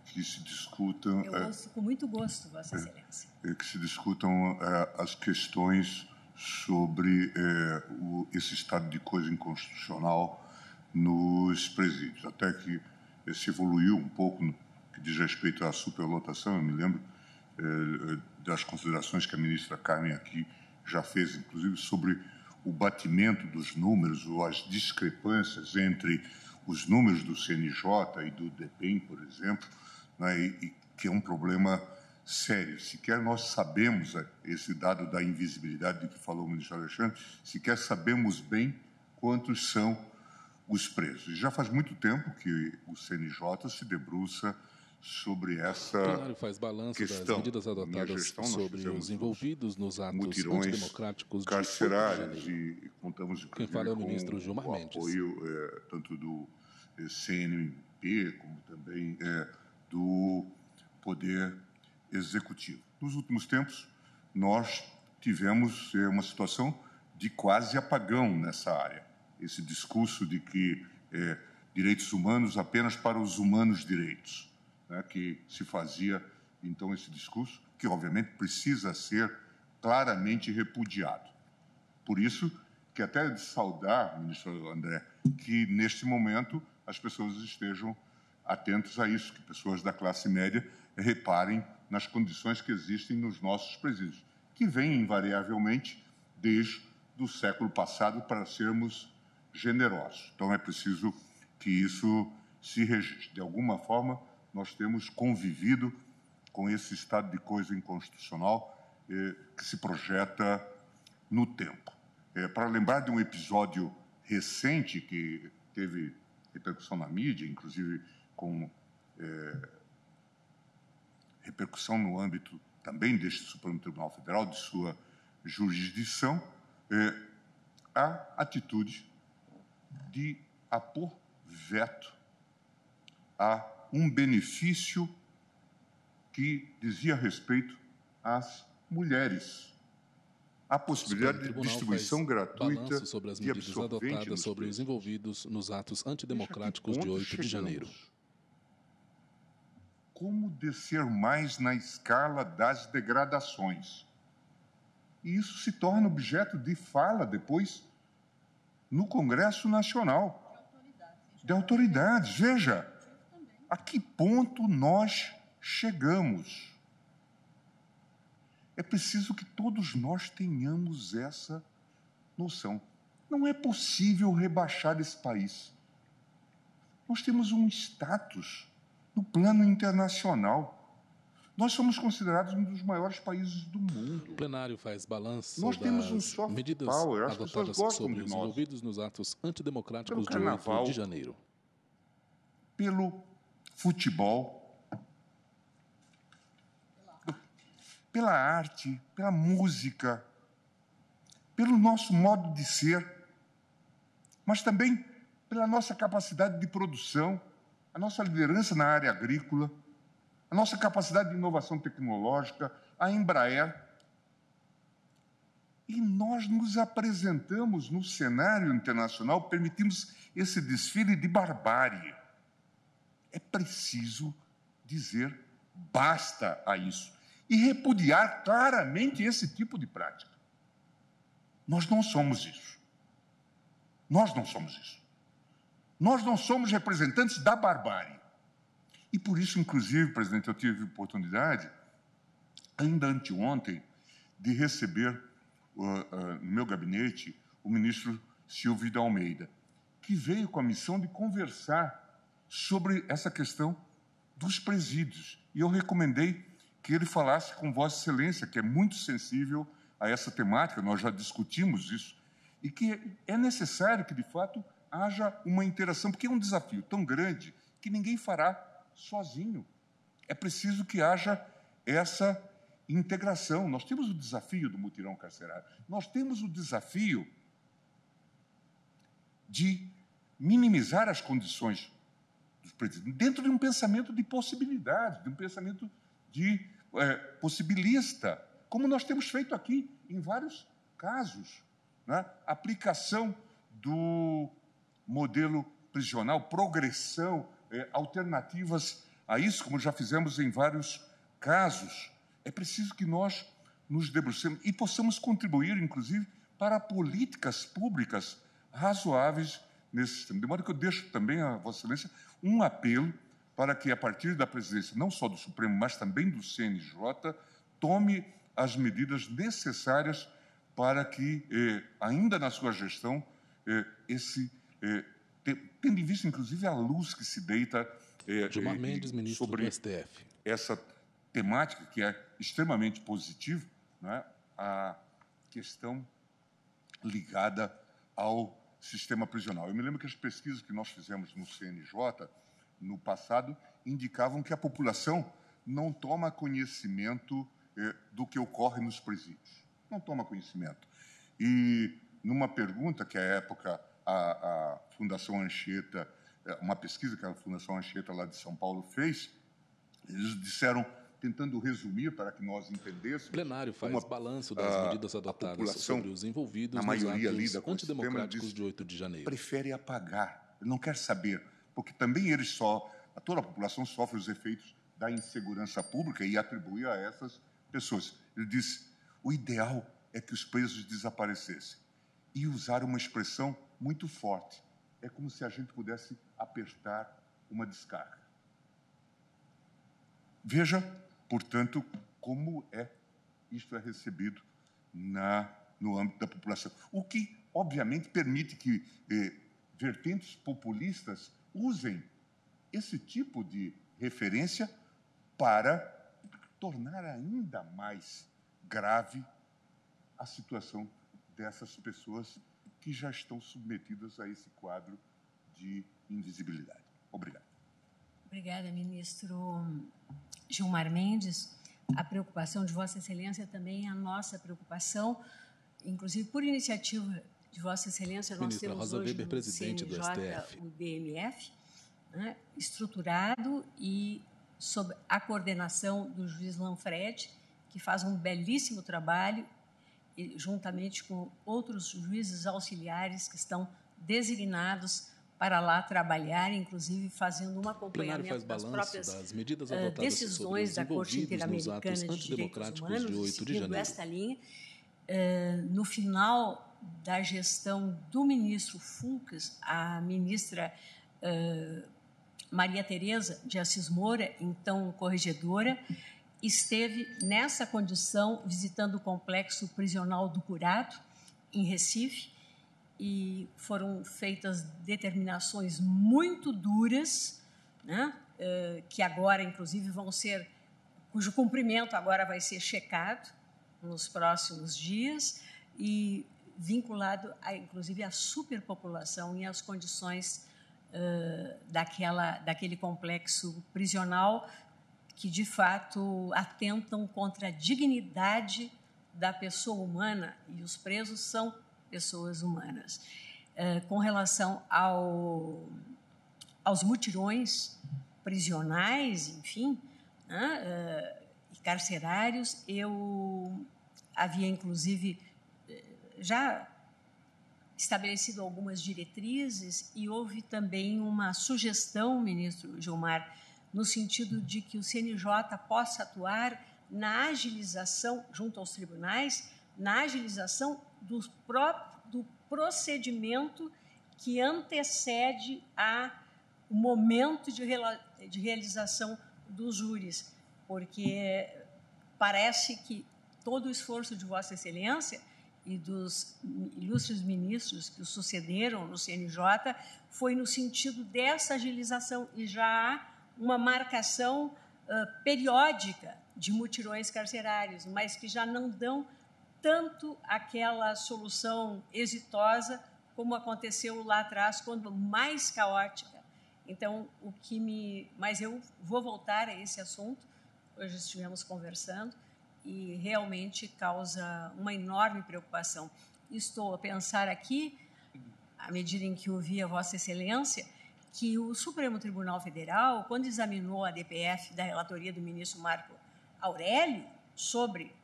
que se discutam. Eu ouço é, com muito gosto, Vossa é, Excelência. É, que se discutam é, as questões sobre é, o, esse estado de coisa inconstitucional nos presídios. Até que se evoluiu um pouco no que diz respeito à superlotação, eu me lembro é, das considerações que a ministra Carmen aqui já fez, inclusive sobre o batimento dos números ou as discrepâncias entre os números do CNJ e do DEPEN, por exemplo, né, e, e que é um problema sério. Sequer nós sabemos é, esse dado da invisibilidade de que falou o ministro Alexandre, sequer sabemos bem quantos são os presos. Já faz muito tempo que o CNJ se debruça sobre essa Plenário faz balanço questão. das medidas adotadas gestão, sobre os envolvidos nos atos antidemocráticos carcerários de e contamos Quem fala é o ministro Gilmar o Mendes. apoio é, tanto do eh, CNMP como também é, do Poder executivo. Nos últimos tempos, nós tivemos eh, uma situação de quase apagão nessa área. Esse discurso de que é, direitos humanos apenas para os humanos direitos, né, que se fazia então esse discurso, que obviamente precisa ser claramente repudiado. Por isso, que até é de saudar, ministro André, que neste momento as pessoas estejam atentas a isso, que pessoas da classe média reparem nas condições que existem nos nossos presídios, que vêm invariavelmente desde o século passado para sermos generosos. Então é preciso que isso se registre. De alguma forma, nós temos convivido com esse estado de coisa inconstitucional eh, que se projeta no tempo. Eh, para lembrar de um episódio recente que teve repercussão na mídia, inclusive com eh, repercussão no âmbito também deste Supremo Tribunal Federal, de sua jurisdição, é, a atitude de apor veto a um benefício que dizia respeito às mulheres. A possibilidade de distribuição gratuita sobre as medidas adotadas sobre os envolvidos nos atos antidemocráticos de 8 de janeiro como descer mais na escala das degradações. E isso se torna objeto de fala depois no Congresso Nacional. De autoridades. De autoridades. Veja, a que ponto nós chegamos. É preciso que todos nós tenhamos essa noção. Não é possível rebaixar esse país. Nós temos um status no plano internacional. Nós somos considerados um dos maiores países do mundo. O plenário faz balanço nós temos um soft medidas power. As pessoas sobre de nós. envolvidos nos atos antidemocráticos Pelo carnaval, de janeiro. Pelo futebol, pela arte, pela música, pelo nosso modo de ser, mas também pela nossa capacidade de produção a nossa liderança na área agrícola, a nossa capacidade de inovação tecnológica, a Embraer. E nós nos apresentamos no cenário internacional, permitimos esse desfile de barbárie. É preciso dizer basta a isso e repudiar claramente esse tipo de prática. Nós não somos isso. Nós não somos isso. Nós não somos representantes da barbárie. E por isso, inclusive, presidente, eu tive oportunidade, ainda anteontem, de receber uh, uh, no meu gabinete o ministro Silvio de Almeida, que veio com a missão de conversar sobre essa questão dos presídios. E eu recomendei que ele falasse com Vossa Excelência, que é muito sensível a essa temática, nós já discutimos isso, e que é necessário que, de fato, haja uma interação, porque é um desafio tão grande que ninguém fará sozinho. É preciso que haja essa integração. Nós temos o desafio do mutirão carcerário, nós temos o desafio de minimizar as condições dos presídios, dentro de um pensamento de possibilidade, de um pensamento de é, possibilista, como nós temos feito aqui em vários casos. Né? Aplicação do modelo prisional, progressão, é, alternativas a isso, como já fizemos em vários casos. É preciso que nós nos debrucemos e possamos contribuir, inclusive, para políticas públicas razoáveis nesse sistema. De modo que eu deixo também a Vossa Excelência um apelo para que, a partir da presidência, não só do Supremo, mas também do CNJ, tome as medidas necessárias para que, eh, ainda na sua gestão, eh, esse é, tendo em vista, inclusive, a luz que se deita eh, Gilmar Mendes, ministro sobre do STF. essa temática que é extremamente positiva, né, a questão ligada ao sistema prisional. Eu me lembro que as pesquisas que nós fizemos no CNJ no passado indicavam que a população não toma conhecimento é, do que ocorre nos presídios. Não toma conhecimento. E numa pergunta que à época a, a Fundação Anchieta, é, uma pesquisa que a Fundação Anchieta lá de São Paulo fez, eles disseram, tentando resumir para que nós entendêssemos... O plenário faz balanço das a, medidas adotadas sobre os envolvidos na maioria nos lida com antidemocráticos diz, de 8 de janeiro. Prefere apagar, não quer saber, porque também eles só, a toda a população sofre os efeitos da insegurança pública e atribui a essas pessoas. Ele diz, o ideal é que os presos desaparecessem. E usar uma expressão muito forte. É como se a gente pudesse apertar uma descarga. Veja, portanto, como é isto é recebido na, no âmbito da população. O que, obviamente, permite que eh, vertentes populistas usem esse tipo de referência para tornar ainda mais grave a situação dessas pessoas que já estão submetidas a esse quadro de invisibilidade. Obrigado. Obrigada, ministro Gilmar Mendes. A preocupação de Vossa Excelência também é a nossa preocupação, inclusive por iniciativa de Vossa Excelência, nós Ministra temos Rosa hoje Weber, CNJ, o DMF, né, estruturado e sob a coordenação do juiz Lanfred, que faz um belíssimo trabalho juntamente com outros juízes auxiliares que estão designados para lá trabalhar, inclusive fazendo um acompanhamento faz das próprias das medidas eh, decisões da Corte Interamericana de Direitos Humanos, de 8 de janeiro. esta linha. Eh, no final da gestão do ministro Fux, a ministra eh, Maria Tereza de Assis Moura, então corregedora, esteve nessa condição visitando o complexo prisional do Curado, em Recife, e foram feitas determinações muito duras, né, eh, que agora, inclusive, vão ser, cujo cumprimento agora vai ser checado nos próximos dias e vinculado, a, inclusive, à superpopulação e às condições uh, daquela, daquele complexo prisional que de fato atentam contra a dignidade da pessoa humana e os presos são pessoas humanas. É, com relação ao, aos mutirões prisionais, enfim, né, é, carcerários, eu havia inclusive é, já estabelecido algumas diretrizes e houve também uma sugestão, ministro Gilmar, no sentido de que o CNJ possa atuar na agilização, junto aos tribunais, na agilização do, próprio, do procedimento que antecede a o momento de, de realização dos júris, porque parece que todo o esforço de Vossa Excelência e dos ilustres ministros que o sucederam no CNJ foi no sentido dessa agilização e já há uma marcação uh, periódica de mutirões carcerários, mas que já não dão tanto aquela solução exitosa como aconteceu lá atrás, quando mais caótica. Então, o que me. Mas eu vou voltar a esse assunto, hoje estivemos conversando, e realmente causa uma enorme preocupação. Estou a pensar aqui, à medida em que ouvi a Vossa Excelência, que o Supremo Tribunal Federal, quando examinou a DPF da relatoria do ministro Marco Aurélio sobre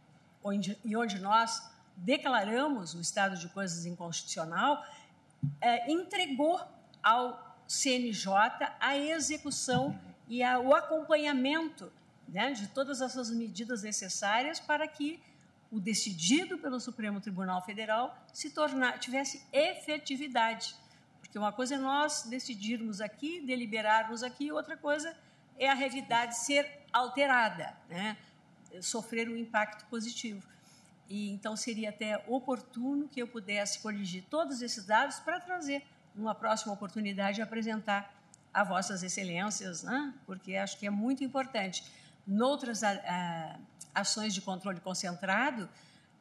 onde, e onde nós declaramos o estado de coisas inconstitucional, é, entregou ao CNJ a execução e a, o acompanhamento né, de todas essas medidas necessárias para que o decidido pelo Supremo Tribunal Federal se tornar, tivesse efetividade. Porque uma coisa é nós decidirmos aqui, deliberarmos aqui, outra coisa é a realidade ser alterada, né? sofrer um impacto positivo. E então seria até oportuno que eu pudesse corrigir todos esses dados para trazer uma próxima oportunidade de apresentar a vossas excelências, né? porque acho que é muito importante. Noutras a, ah, a, ah, ações de controle concentrado,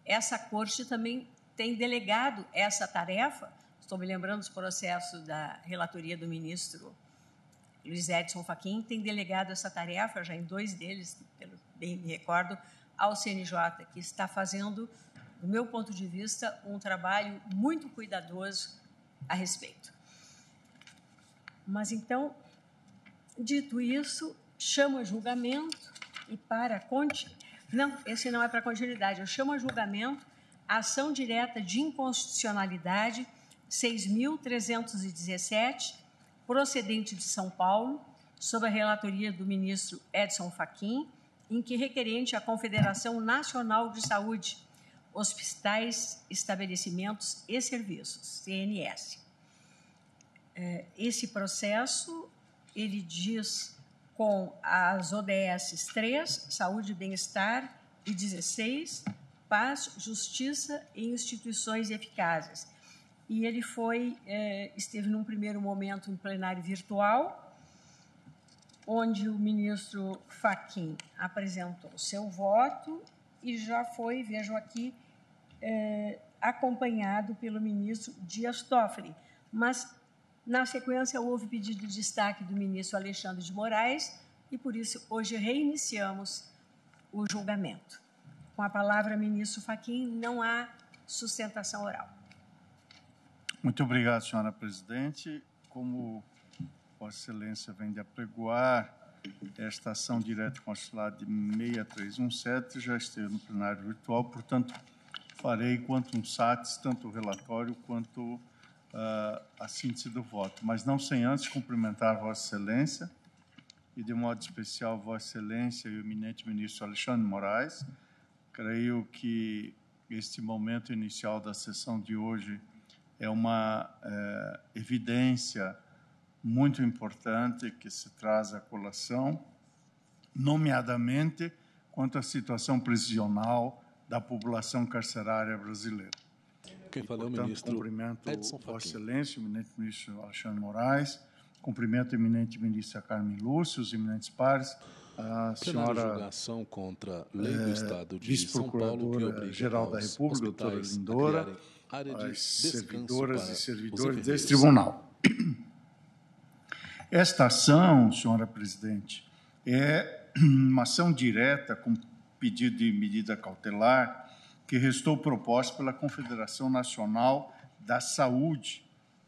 essa corte também tem delegado essa tarefa estou me lembrando dos processos da relatoria do ministro Luiz Edson Fachin, tem delegado essa tarefa, já em dois deles, pelo bem me recordo, ao CNJ, que está fazendo, do meu ponto de vista, um trabalho muito cuidadoso a respeito. Mas então, dito isso, chamo a julgamento e para continuidade. Não, esse não é para continuidade, eu chamo a julgamento a ação direta de inconstitucionalidade 6.317, procedente de São Paulo, sob a relatoria do ministro Edson Fachin, em que requerente a Confederação Nacional de Saúde, Hospitais, Estabelecimentos e Serviços, CNS. É, esse processo, ele diz com as ODS 3, Saúde e Bem-Estar, e 16, Paz, Justiça e Instituições Eficazes e ele foi é, esteve num primeiro momento em plenário virtual, onde o ministro Faquim apresentou seu voto e já foi, vejo aqui, é, acompanhado pelo ministro Dias Toffoli. Mas, na sequência, houve pedido de destaque do ministro Alexandre de Moraes e, por isso, hoje reiniciamos o julgamento. Com a palavra, ministro Faquim, não há sustentação oral. Muito obrigado, senhora presidente. Como Vossa Excelência vem de apregoar, esta ação direta consular de 6317 já esteve no plenário virtual, portanto, farei quanto um SATS, tanto o relatório quanto uh, a síntese do voto. Mas não sem antes cumprimentar Vossa Excelência e, de modo especial, Vossa Excelência e o eminente ministro Alexandre Moraes. Creio que este momento inicial da sessão de hoje é uma é, evidência muito importante que se traz à colação, nomeadamente quanto à situação prisional da população carcerária brasileira. Quem falou, portanto, ministro? Cumprimento Edson Vossa Excelência, o eminente ministro Alexandre Moraes, cumprimento a eminente ministra Carmen Lúcio, os eminentes pares, a senhora julgação contra a lei do eh, Estado de São Paulo que obriga geral da República, doutora Lindora, área de servidoras e servidores deste tribunal. Esta ação, senhora presidente, é uma ação direta com pedido de medida cautelar que restou proposta pela Confederação Nacional da Saúde,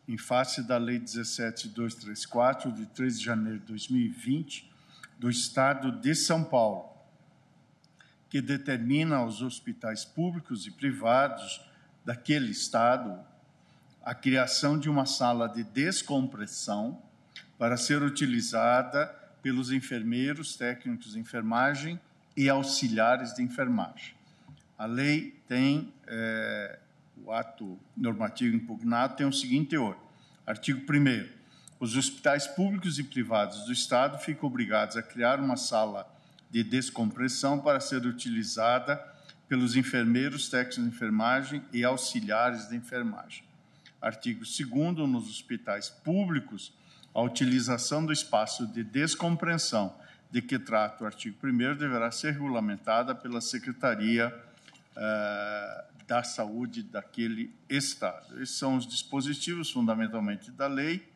em face da Lei 17234, de 3 de janeiro de 2020, do Estado de São Paulo, que determina aos hospitais públicos e privados daquele estado a criação de uma sala de descompressão para ser utilizada pelos enfermeiros, técnicos de enfermagem e auxiliares de enfermagem. A lei tem, é, o ato normativo impugnado tem o seguinte teor. Artigo 1 Os hospitais públicos e privados do Estado ficam obrigados a criar uma sala de descompressão para ser utilizada pelos enfermeiros, técnicos de enfermagem e auxiliares de enfermagem. Artigo 2 nos hospitais públicos, a utilização do espaço de descompreensão de que trata o artigo 1 deverá ser regulamentada pela Secretaria eh, da Saúde daquele Estado. Esses são os dispositivos, fundamentalmente, da lei,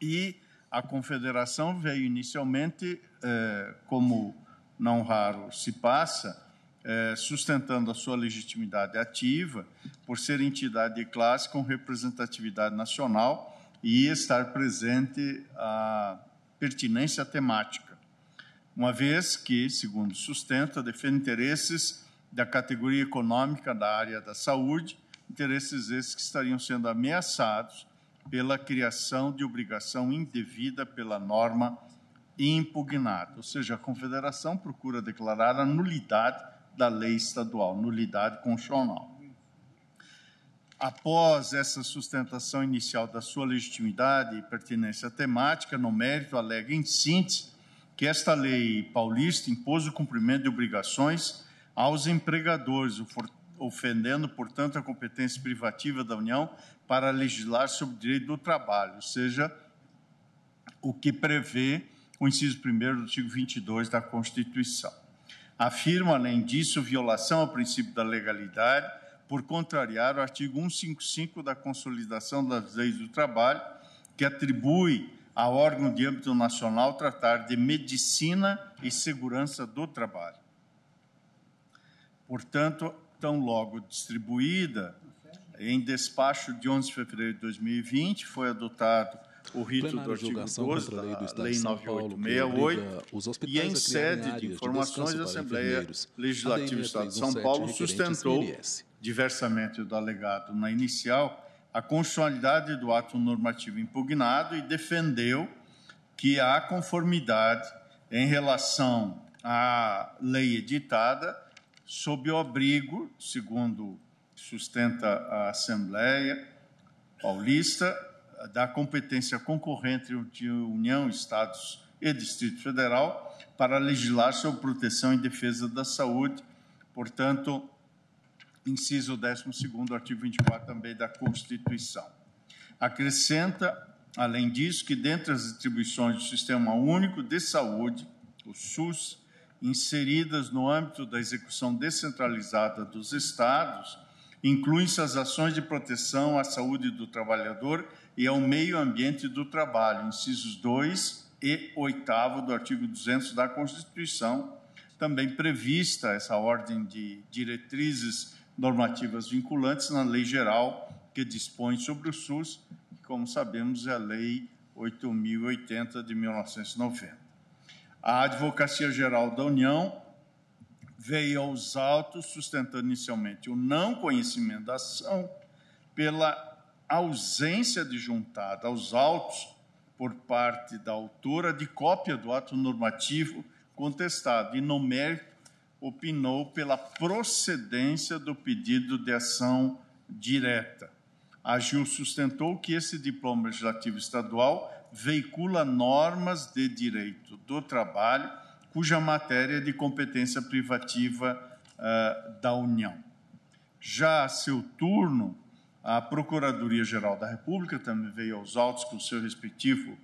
e a Confederação veio inicialmente, eh, como não raro se passa, é, sustentando a sua legitimidade ativa por ser entidade de classe com representatividade nacional e estar presente a pertinência temática, uma vez que, segundo sustenta, defende interesses da categoria econômica da área da saúde, interesses esses que estariam sendo ameaçados pela criação de obrigação indevida pela norma impugnada. Ou seja, a Confederação procura declarar a nulidade da lei estadual, nulidade constitucional. Após essa sustentação inicial da sua legitimidade e pertinência temática, no mérito, alega em síntese que esta lei paulista impôs o cumprimento de obrigações aos empregadores, ofendendo, portanto, a competência privativa da União para legislar sobre o direito do trabalho, ou seja, o que prevê o inciso 1 do artigo 22 da Constituição. Afirma, além disso, violação ao princípio da legalidade por contrariar o artigo 155 da Consolidação das Leis do Trabalho, que atribui ao órgão de âmbito nacional tratar de medicina e segurança do trabalho. Portanto, tão logo distribuída, em despacho de 11 de fevereiro de 2020, foi adotado o rito do artigo 12 da Lei, do Estado Lei 9868 e em sede de informações da Assembleia Legislativa do Estado de São Paulo sustentou, diversamente do alegado na inicial, a constitucionalidade do ato normativo impugnado e defendeu que há conformidade em relação à lei editada sob o abrigo, segundo sustenta a Assembleia Paulista, da competência concorrente de União, Estados e Distrito Federal para legislar sobre proteção e defesa da saúde. Portanto, inciso 12 artigo 24 também da Constituição. Acrescenta, além disso, que dentre as atribuições do Sistema Único de Saúde, o SUS, inseridas no âmbito da execução descentralizada dos estados, Incluem-se as ações de proteção à saúde do trabalhador e ao meio ambiente do trabalho, incisos 2 e 8 do artigo 200 da Constituição, também prevista essa ordem de diretrizes normativas vinculantes na lei geral que dispõe sobre o SUS, que, como sabemos, é a Lei 8080 de 1990. A Advocacia Geral da União veio aos altos, sustentando inicialmente o não conhecimento da ação, pela ausência de juntada aos autos por parte da autora de cópia do ato normativo contestado e mérito opinou pela procedência do pedido de ação direta. A Gil sustentou que esse diploma legislativo estadual veicula normas de direito do trabalho cuja matéria é de competência privativa uh, da União. Já a seu turno, a Procuradoria-Geral da República também veio aos autos com seu respectivo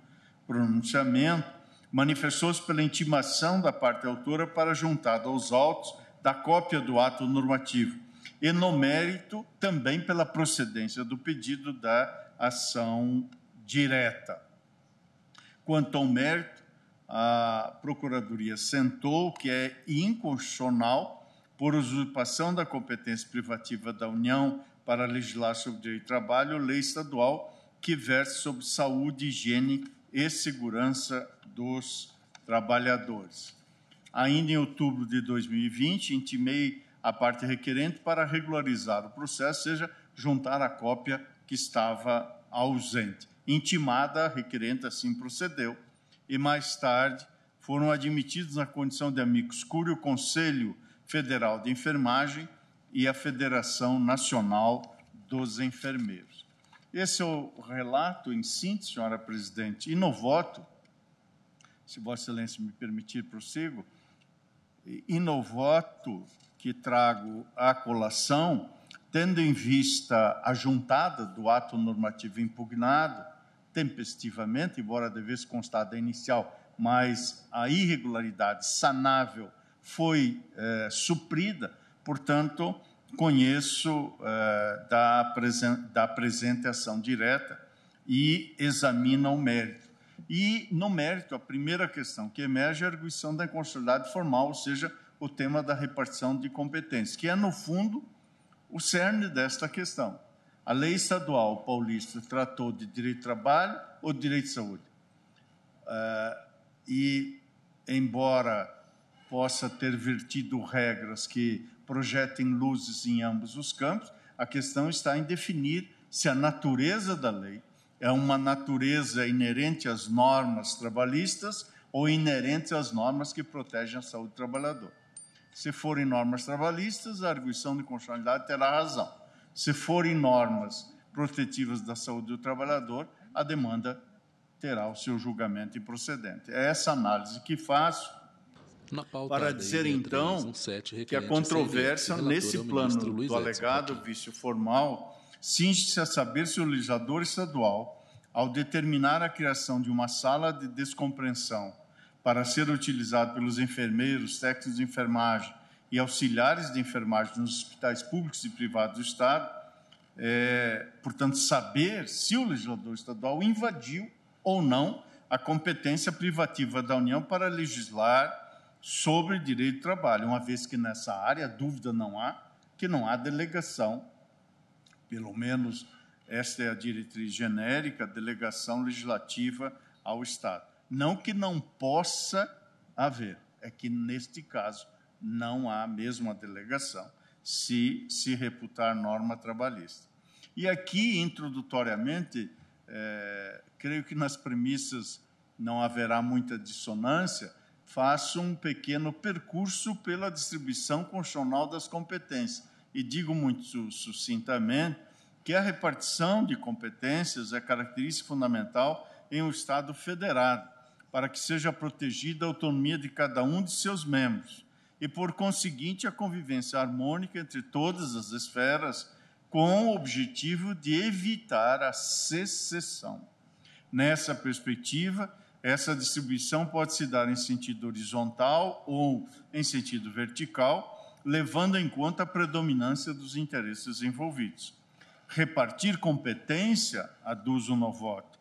pronunciamento, manifestou-se pela intimação da parte autora para, juntado aos autos, da cópia do ato normativo, e no mérito também pela procedência do pedido da ação direta. Quanto ao mérito, a Procuradoria sentou que é inconstitucional por usurpação da competência privativa da União para legislar sobre direito de trabalho, lei estadual que versa sobre saúde, higiene e segurança dos trabalhadores. Ainda em outubro de 2020, intimei a parte requerente para regularizar o processo, seja, juntar a cópia que estava ausente. Intimada, a requerente assim procedeu e mais tarde foram admitidos na condição de amigos curio o Conselho Federal de Enfermagem e a Federação Nacional dos Enfermeiros. Esse é o relato em síntese, senhora presidente, e no voto, se Vossa Excelência me permitir, prossigo, e no voto que trago à colação, tendo em vista a juntada do ato normativo impugnado, tempestivamente, embora devesse constar da inicial, mas a irregularidade sanável foi eh, suprida, portanto, conheço eh, da, presen da presente ação direta e examino o mérito. E, no mérito, a primeira questão que emerge é a arguição da inconstitucionalidade formal, ou seja, o tema da repartição de competências, que é, no fundo, o cerne desta questão. A lei estadual paulista tratou de direito de trabalho ou direito de saúde. Eh, e, embora possa ter vertido regras que projetem luzes em ambos os campos, a questão está em definir se a natureza da lei é uma natureza inerente às normas trabalhistas ou inerente às normas que protegem a saúde do trabalhador. Se forem normas trabalhistas, a arguição de constitucionalidade terá razão. Se forem normas protetivas da saúde do trabalhador, a demanda terá o seu julgamento improcedente. É essa análise que faço para dizer então 7, que a controvérsia nesse plano Luiz do alegado Edson. vício formal cinge-se a saber se o legislador estadual, ao determinar a criação de uma sala de descompreensão para ser utilizado pelos enfermeiros, técnicos de enfermagem, e auxiliares de enfermagem nos hospitais públicos e privados do Estado, é, portanto, saber se o legislador estadual invadiu ou não a competência privativa da União para legislar sobre direito de trabalho, uma vez que nessa área dúvida não há, que não há delegação, pelo menos esta é a diretriz genérica, delegação legislativa ao Estado. Não que não possa haver, é que neste caso não há mesmo a delegação, se se reputar norma trabalhista. E aqui, introdutoriamente, é, creio que nas premissas não haverá muita dissonância, faço um pequeno percurso pela distribuição constitucional das competências. E digo muito sucintamente que a repartição de competências é característica fundamental em um Estado federado, para que seja protegida a autonomia de cada um de seus membros e, por conseguinte, a convivência harmônica entre todas as esferas, com o objetivo de evitar a secessão. Nessa perspectiva, essa distribuição pode se dar em sentido horizontal ou em sentido vertical, levando em conta a predominância dos interesses envolvidos. Repartir competência, aduz o Novoto,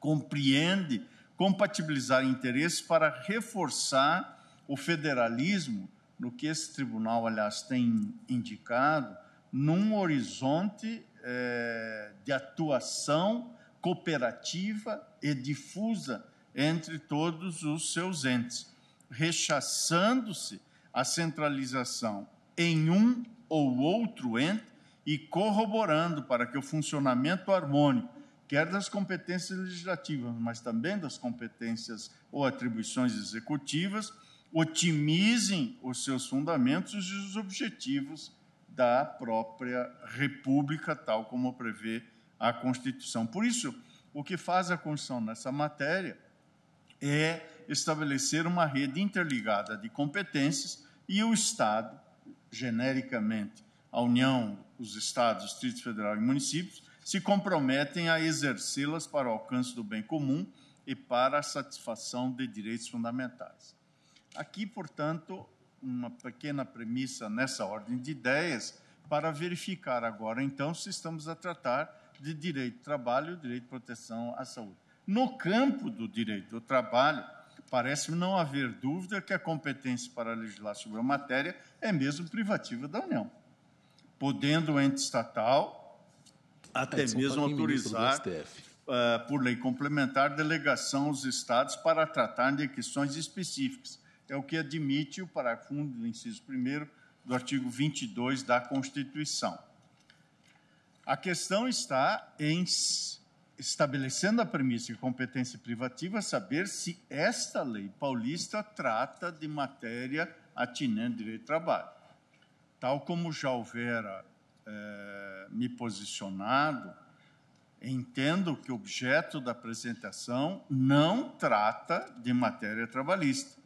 compreende compatibilizar interesses para reforçar o federalismo, no que esse tribunal, aliás, tem indicado, num horizonte eh, de atuação cooperativa e difusa entre todos os seus entes, rechaçando-se a centralização em um ou outro ente e corroborando para que o funcionamento harmônico, quer das competências legislativas, mas também das competências ou atribuições executivas, otimizem os seus fundamentos e os objetivos da própria República, tal como prevê a Constituição. Por isso, o que faz a Constituição nessa matéria é estabelecer uma rede interligada de competências e o Estado, genericamente, a União, os Estados, Distrito Federal e municípios, se comprometem a exercê-las para o alcance do bem comum e para a satisfação de direitos fundamentais. Aqui, portanto, uma pequena premissa nessa ordem de ideias para verificar agora, então, se estamos a tratar de direito do trabalho, direito de proteção à saúde. No campo do direito do trabalho, parece me não haver dúvida que a competência para legislar sobre a matéria é mesmo privativa da União, podendo o ente estatal até é, mesmo autorizar uh, por lei complementar delegação aos estados para tratar de questões específicas é o que admite o parágrafo 1 do inciso 1 do artigo 22 da Constituição. A questão está em estabelecendo a premissa de competência privativa, saber se esta lei paulista trata de matéria atinente ao direito do trabalho. Tal como já houvera eh, me posicionado, entendo que o objeto da apresentação não trata de matéria trabalhista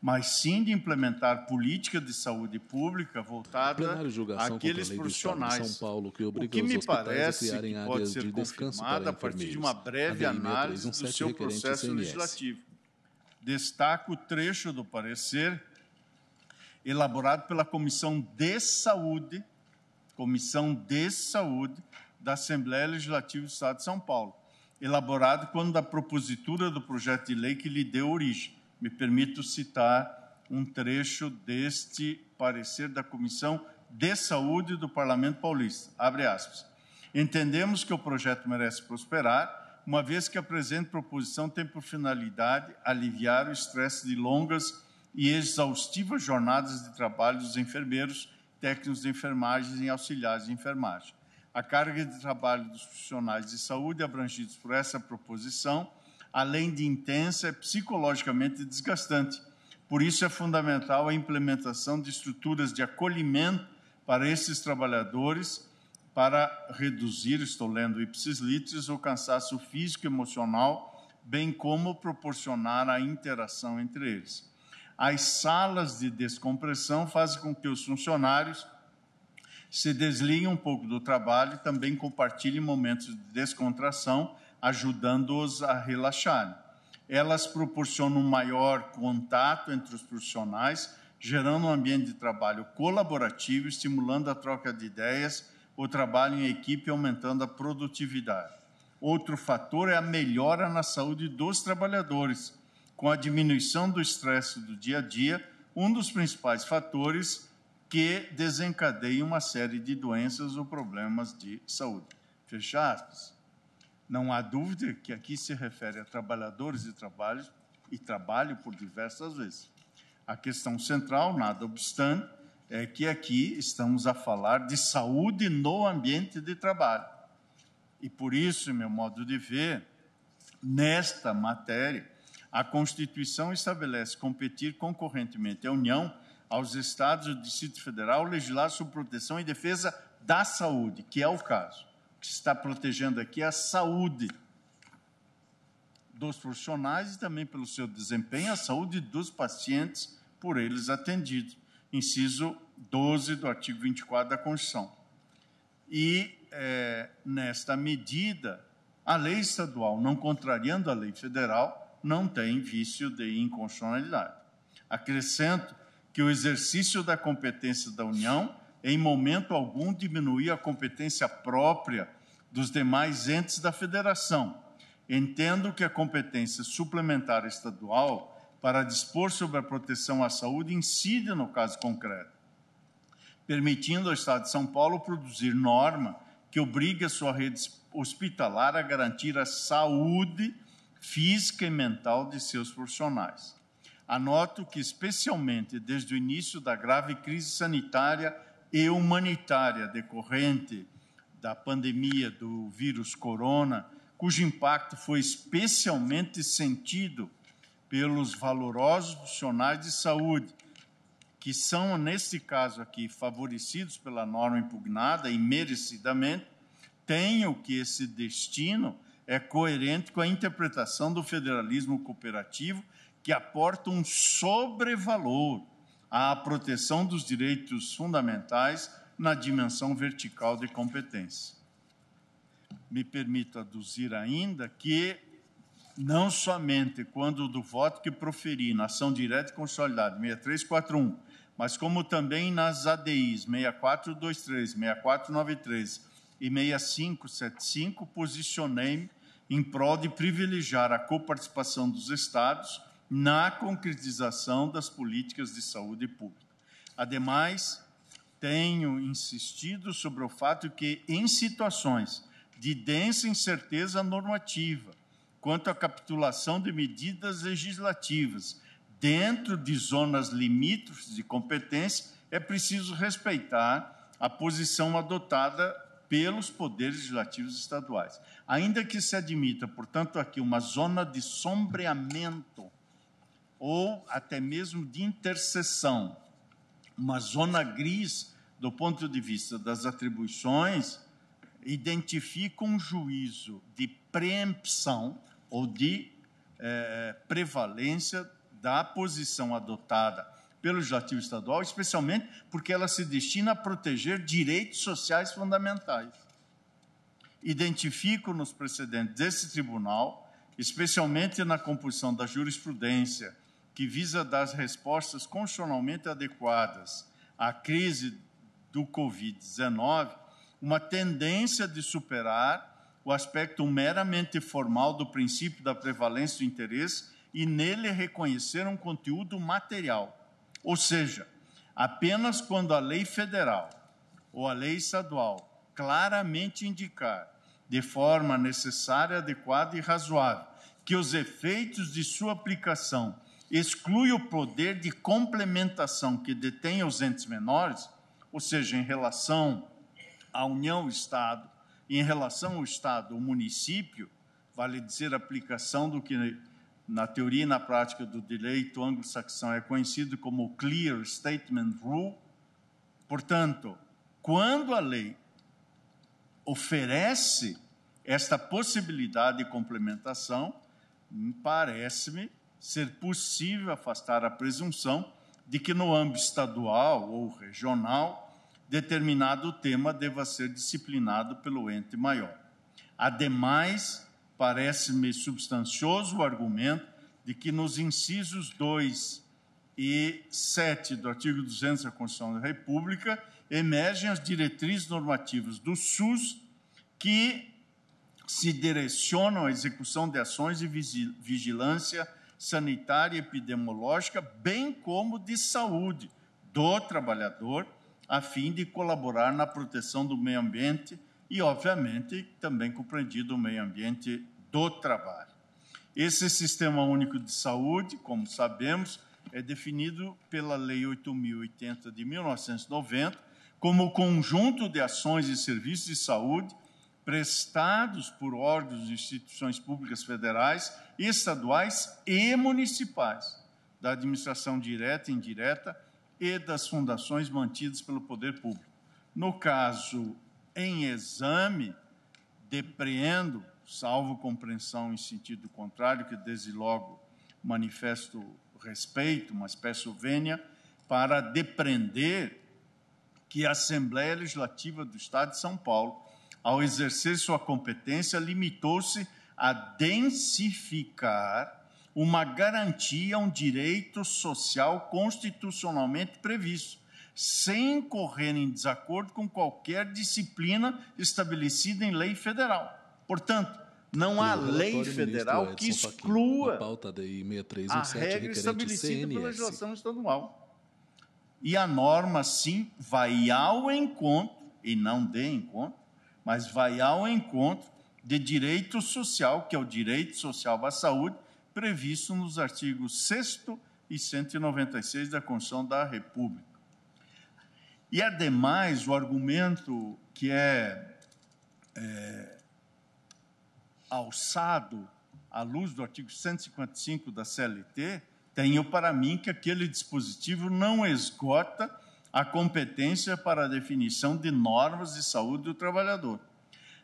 mas sim de implementar política de saúde pública voltada àqueles profissionais. São Paulo, que obriga o que me parece a que pode ser confirmada a partir de uma breve análise do seu processo legislativo. Destaco o trecho do parecer elaborado pela Comissão de Saúde, Comissão de Saúde da Assembleia Legislativa do Estado de São Paulo, elaborado quando da propositura do projeto de lei que lhe deu origem me permito citar um trecho deste parecer da Comissão de Saúde do Parlamento Paulista. Abre aspas. Entendemos que o projeto merece prosperar, uma vez que a presente proposição tem por finalidade aliviar o estresse de longas e exaustivas jornadas de trabalho dos enfermeiros, técnicos de enfermagem e auxiliares de enfermagem. A carga de trabalho dos profissionais de saúde abrangidos por essa proposição além de intensa, é psicologicamente desgastante. Por isso é fundamental a implementação de estruturas de acolhimento para esses trabalhadores para reduzir, estou lendo ipsis litris, o cansaço físico e emocional, bem como proporcionar a interação entre eles. As salas de descompressão fazem com que os funcionários se desliguem um pouco do trabalho e também compartilhem momentos de descontração ajudando-os a relaxar. Elas proporcionam maior contato entre os profissionais, gerando um ambiente de trabalho colaborativo, estimulando a troca de ideias, o trabalho em equipe, aumentando a produtividade. Outro fator é a melhora na saúde dos trabalhadores. Com a diminuição do estresse do dia a dia, um dos principais fatores que desencadeia uma série de doenças ou problemas de saúde. Fecha aspas. Não há dúvida que aqui se refere a trabalhadores e trabalho, e trabalho por diversas vezes. A questão central, nada obstante, é que aqui estamos a falar de saúde no ambiente de trabalho. E por isso, meu modo de ver, nesta matéria, a Constituição estabelece competir concorrentemente a União aos Estados e ao Distrito Federal legislar sobre proteção e defesa da saúde, que é o caso que está protegendo aqui é a saúde dos profissionais e também pelo seu desempenho, a saúde dos pacientes por eles atendidos. Inciso 12 do artigo 24 da Constituição. E, é, nesta medida, a lei estadual, não contrariando a lei federal, não tem vício de inconstitucionalidade. Acrescento que o exercício da competência da União em momento algum, diminuir a competência própria dos demais entes da federação. Entendo que a competência suplementar estadual para dispor sobre a proteção à saúde incide no caso concreto, permitindo ao Estado de São Paulo produzir norma que obrigue a sua rede hospitalar a garantir a saúde física e mental de seus profissionais. Anoto que, especialmente desde o início da grave crise sanitária e humanitária decorrente da pandemia do vírus corona, cujo impacto foi especialmente sentido pelos valorosos profissionais de saúde, que são, neste caso aqui, favorecidos pela norma impugnada e merecidamente, tenho que esse destino é coerente com a interpretação do federalismo cooperativo, que aporta um sobrevalor à proteção dos direitos fundamentais na dimensão vertical de competência. Me permito aduzir ainda que, não somente quando do voto que proferi na ação direta e consolidada 6341, mas como também nas ADIs 6423, 6493 e 6575, posicionei-me em prol de privilegiar a coparticipação dos Estados na concretização das políticas de saúde pública. Ademais, tenho insistido sobre o fato que, em situações de densa incerteza normativa quanto à capitulação de medidas legislativas dentro de zonas limítrofes de competência, é preciso respeitar a posição adotada pelos poderes legislativos estaduais. Ainda que se admita, portanto, aqui uma zona de sombreamento ou até mesmo de intercessão. Uma zona gris do ponto de vista das atribuições identifica um juízo de preempção ou de eh, prevalência da posição adotada pelo Legislativo Estadual, especialmente porque ela se destina a proteger direitos sociais fundamentais. Identifico nos precedentes desse tribunal, especialmente na composição da jurisprudência que visa dar respostas constitucionalmente adequadas à crise do Covid-19, uma tendência de superar o aspecto meramente formal do princípio da prevalência do interesse e nele reconhecer um conteúdo material. Ou seja, apenas quando a lei federal ou a lei estadual claramente indicar, de forma necessária, adequada e razoável, que os efeitos de sua aplicação exclui o poder de complementação que detém os entes menores, ou seja, em relação à União Estado, em relação ao Estado, o município, vale dizer, aplicação do que na teoria e na prática do direito anglo-saxão é conhecido como Clear Statement Rule. Portanto, quando a lei oferece esta possibilidade de complementação, parece-me ser possível afastar a presunção de que no âmbito estadual ou regional determinado tema deva ser disciplinado pelo ente maior. Ademais, parece-me substancioso o argumento de que nos incisos 2 e 7 do artigo 200 da Constituição da República emergem as diretrizes normativas do SUS que se direcionam à execução de ações de vigilância sanitária e epidemiológica, bem como de saúde do trabalhador, a fim de colaborar na proteção do meio ambiente e, obviamente, também compreendido o meio ambiente do trabalho. Esse Sistema Único de Saúde, como sabemos, é definido pela Lei 8080 de 1990 como conjunto de ações e serviços de saúde prestados por órgãos e instituições públicas federais, estaduais e municipais, da administração direta e indireta e das fundações mantidas pelo poder público. No caso em exame, depreendo, salvo compreensão em sentido contrário, que desde logo manifesto respeito, mas peço vênia, para depreender que a Assembleia Legislativa do Estado de São Paulo ao exercer sua competência, limitou-se a densificar uma garantia, um direito social constitucionalmente previsto, sem correr em desacordo com qualquer disciplina estabelecida em lei federal. Portanto, não há lei federal que exclua Paquim, a regra estabelecida pela legislação estadual. E a norma, sim, vai ao encontro, e não dê encontro, mas vai ao encontro de direito social, que é o direito social à saúde, previsto nos artigos 6 e 196 da Constituição da República. E, ademais, é o argumento que é, é alçado à luz do artigo 155 da CLT, tenho para mim que aquele dispositivo não esgota a competência para a definição de normas de saúde do trabalhador.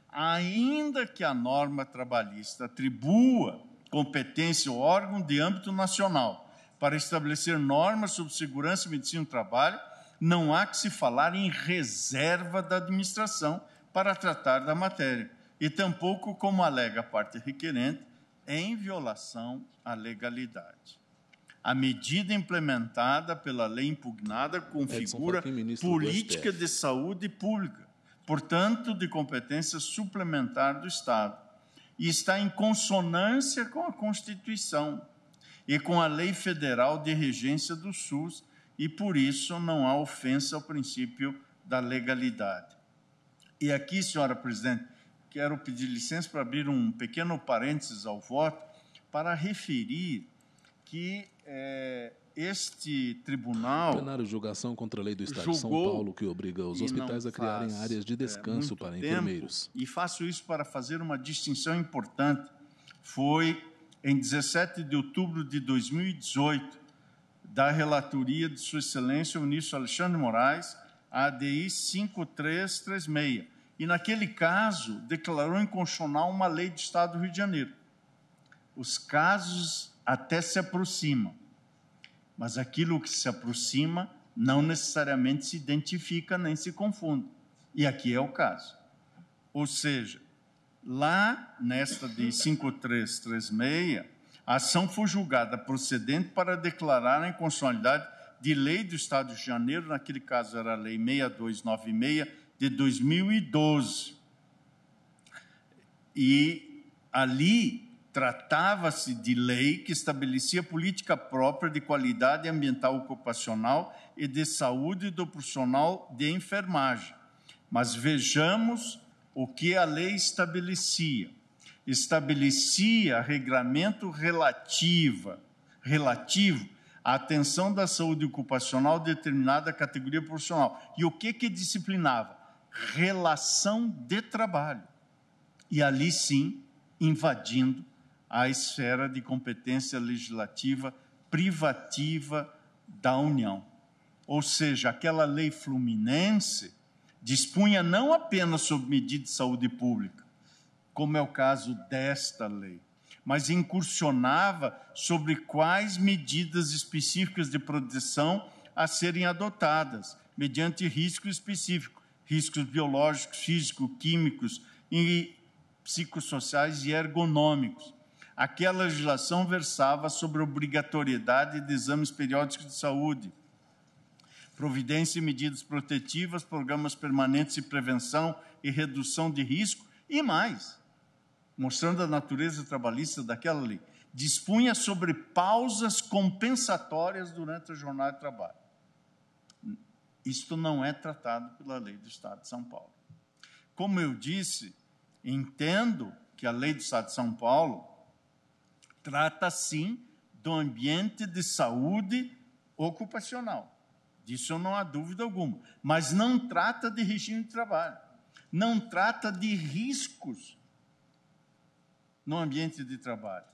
Ainda que a norma trabalhista atribua competência ao órgão de âmbito nacional para estabelecer normas sobre segurança e medicina do trabalho, não há que se falar em reserva da administração para tratar da matéria, e tampouco, como alega a parte requerente, em violação à legalidade. A medida implementada pela lei impugnada configura política de saúde pública, portanto, de competência suplementar do Estado, e está em consonância com a Constituição e com a Lei Federal de Regência do SUS, e por isso não há ofensa ao princípio da legalidade. E aqui, senhora presidente, quero pedir licença para abrir um pequeno parênteses ao voto para referir que é, este tribunal. Plenário de julgação contra a lei do Estado de São Paulo, que obriga os hospitais a criarem áreas de é, descanso é, para enfermeiros. Tempo, e faço isso para fazer uma distinção importante. Foi em 17 de outubro de 2018, da relatoria de Sua Excelência, o ministro Alexandre Moraes, ADI 5336. E, naquele caso, declarou inconstitucional uma lei do Estado do Rio de Janeiro. Os casos até se aproximam, mas aquilo que se aproxima não necessariamente se identifica nem se confunde. E aqui é o caso. Ou seja, lá nesta de 5336, a ação foi julgada procedente para declarar a inconstitucionalidade de lei do Estado de Janeiro, naquele caso era a Lei 6296 de 2012. E ali Tratava-se de lei que estabelecia política própria de qualidade ambiental ocupacional e de saúde do profissional de enfermagem. Mas vejamos o que a lei estabelecia. Estabelecia regulamento relativa, relativo à atenção da saúde ocupacional de determinada categoria profissional. E o que, que disciplinava? Relação de trabalho. E ali sim, invadindo à esfera de competência legislativa privativa da União. Ou seja, aquela lei fluminense dispunha não apenas sobre medida de saúde pública, como é o caso desta lei, mas incursionava sobre quais medidas específicas de proteção a serem adotadas, mediante risco específico, riscos biológicos, físicos, químicos e psicossociais e ergonômicos aquela legislação versava sobre obrigatoriedade de exames periódicos de saúde, providência e medidas protetivas, programas permanentes de prevenção e redução de risco e mais, mostrando a natureza trabalhista daquela lei, dispunha sobre pausas compensatórias durante a jornada de trabalho. Isto não é tratado pela lei do Estado de São Paulo. Como eu disse, entendo que a lei do Estado de São Paulo trata sim do ambiente de saúde ocupacional. Disso não há dúvida alguma. Mas não trata de regime de trabalho. Não trata de riscos no ambiente de trabalho.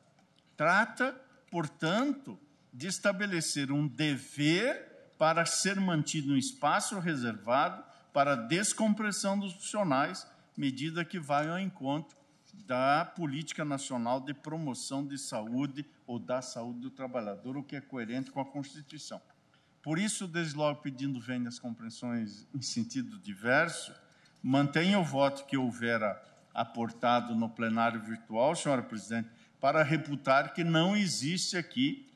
Trata, portanto, de estabelecer um dever para ser mantido um espaço reservado para descompressão dos funcionais, medida que vai ao encontro da Política Nacional de Promoção de Saúde ou da Saúde do Trabalhador, o que é coerente com a Constituição. Por isso, desde logo pedindo venha as compreensões em sentido diverso, mantenha o voto que houvera aportado no plenário virtual, senhora presidente, para reputar que não existe aqui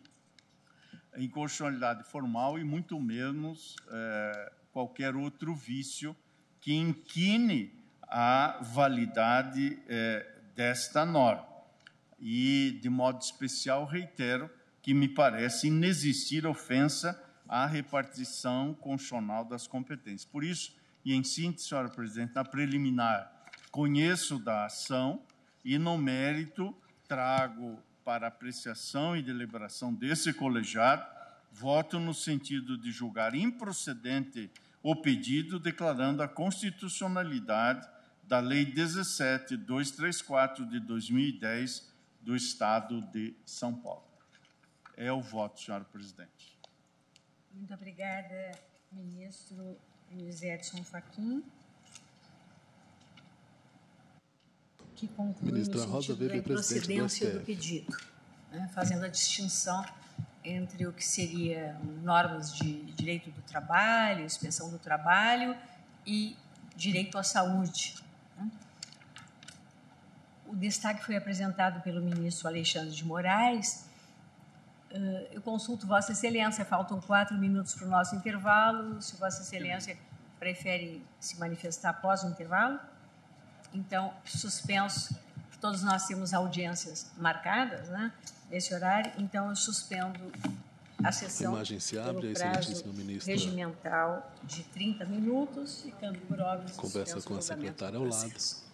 inconstitucionalidade formal e muito menos é, qualquer outro vício que inquine a validade eh, desta norma. E, de modo especial, reitero que me parece inexistir ofensa à repartição constitucional das competências. Por isso, e em síntese, senhora presidente, na preliminar, conheço da ação e, no mérito, trago para apreciação e deliberação desse colegiado voto no sentido de julgar improcedente o pedido, declarando a constitucionalidade da Lei 17234 de 2010 do Estado de São Paulo. É o voto, senhora presidente. Muito obrigada, ministro Luiz Edson Fachin. Que conclui Ministra no Rosa Weber, procedência do, do pedido, né, fazendo a distinção entre o que seria normas de direito do trabalho, inspeção do trabalho e direito à saúde, o destaque foi apresentado pelo ministro Alexandre de Moraes. Eh, eu consulto Vossa Excelência, faltam quatro minutos para o nosso intervalo. Se Vossa Excelência prefere se manifestar após o intervalo, então suspenso. Todos nós temos audiências marcadas né, nesse horário, então eu suspendo a sessão a se abre, ministra. Regimental de 30 minutos, ficando por óbvio. Conversa com a secretária ao lado.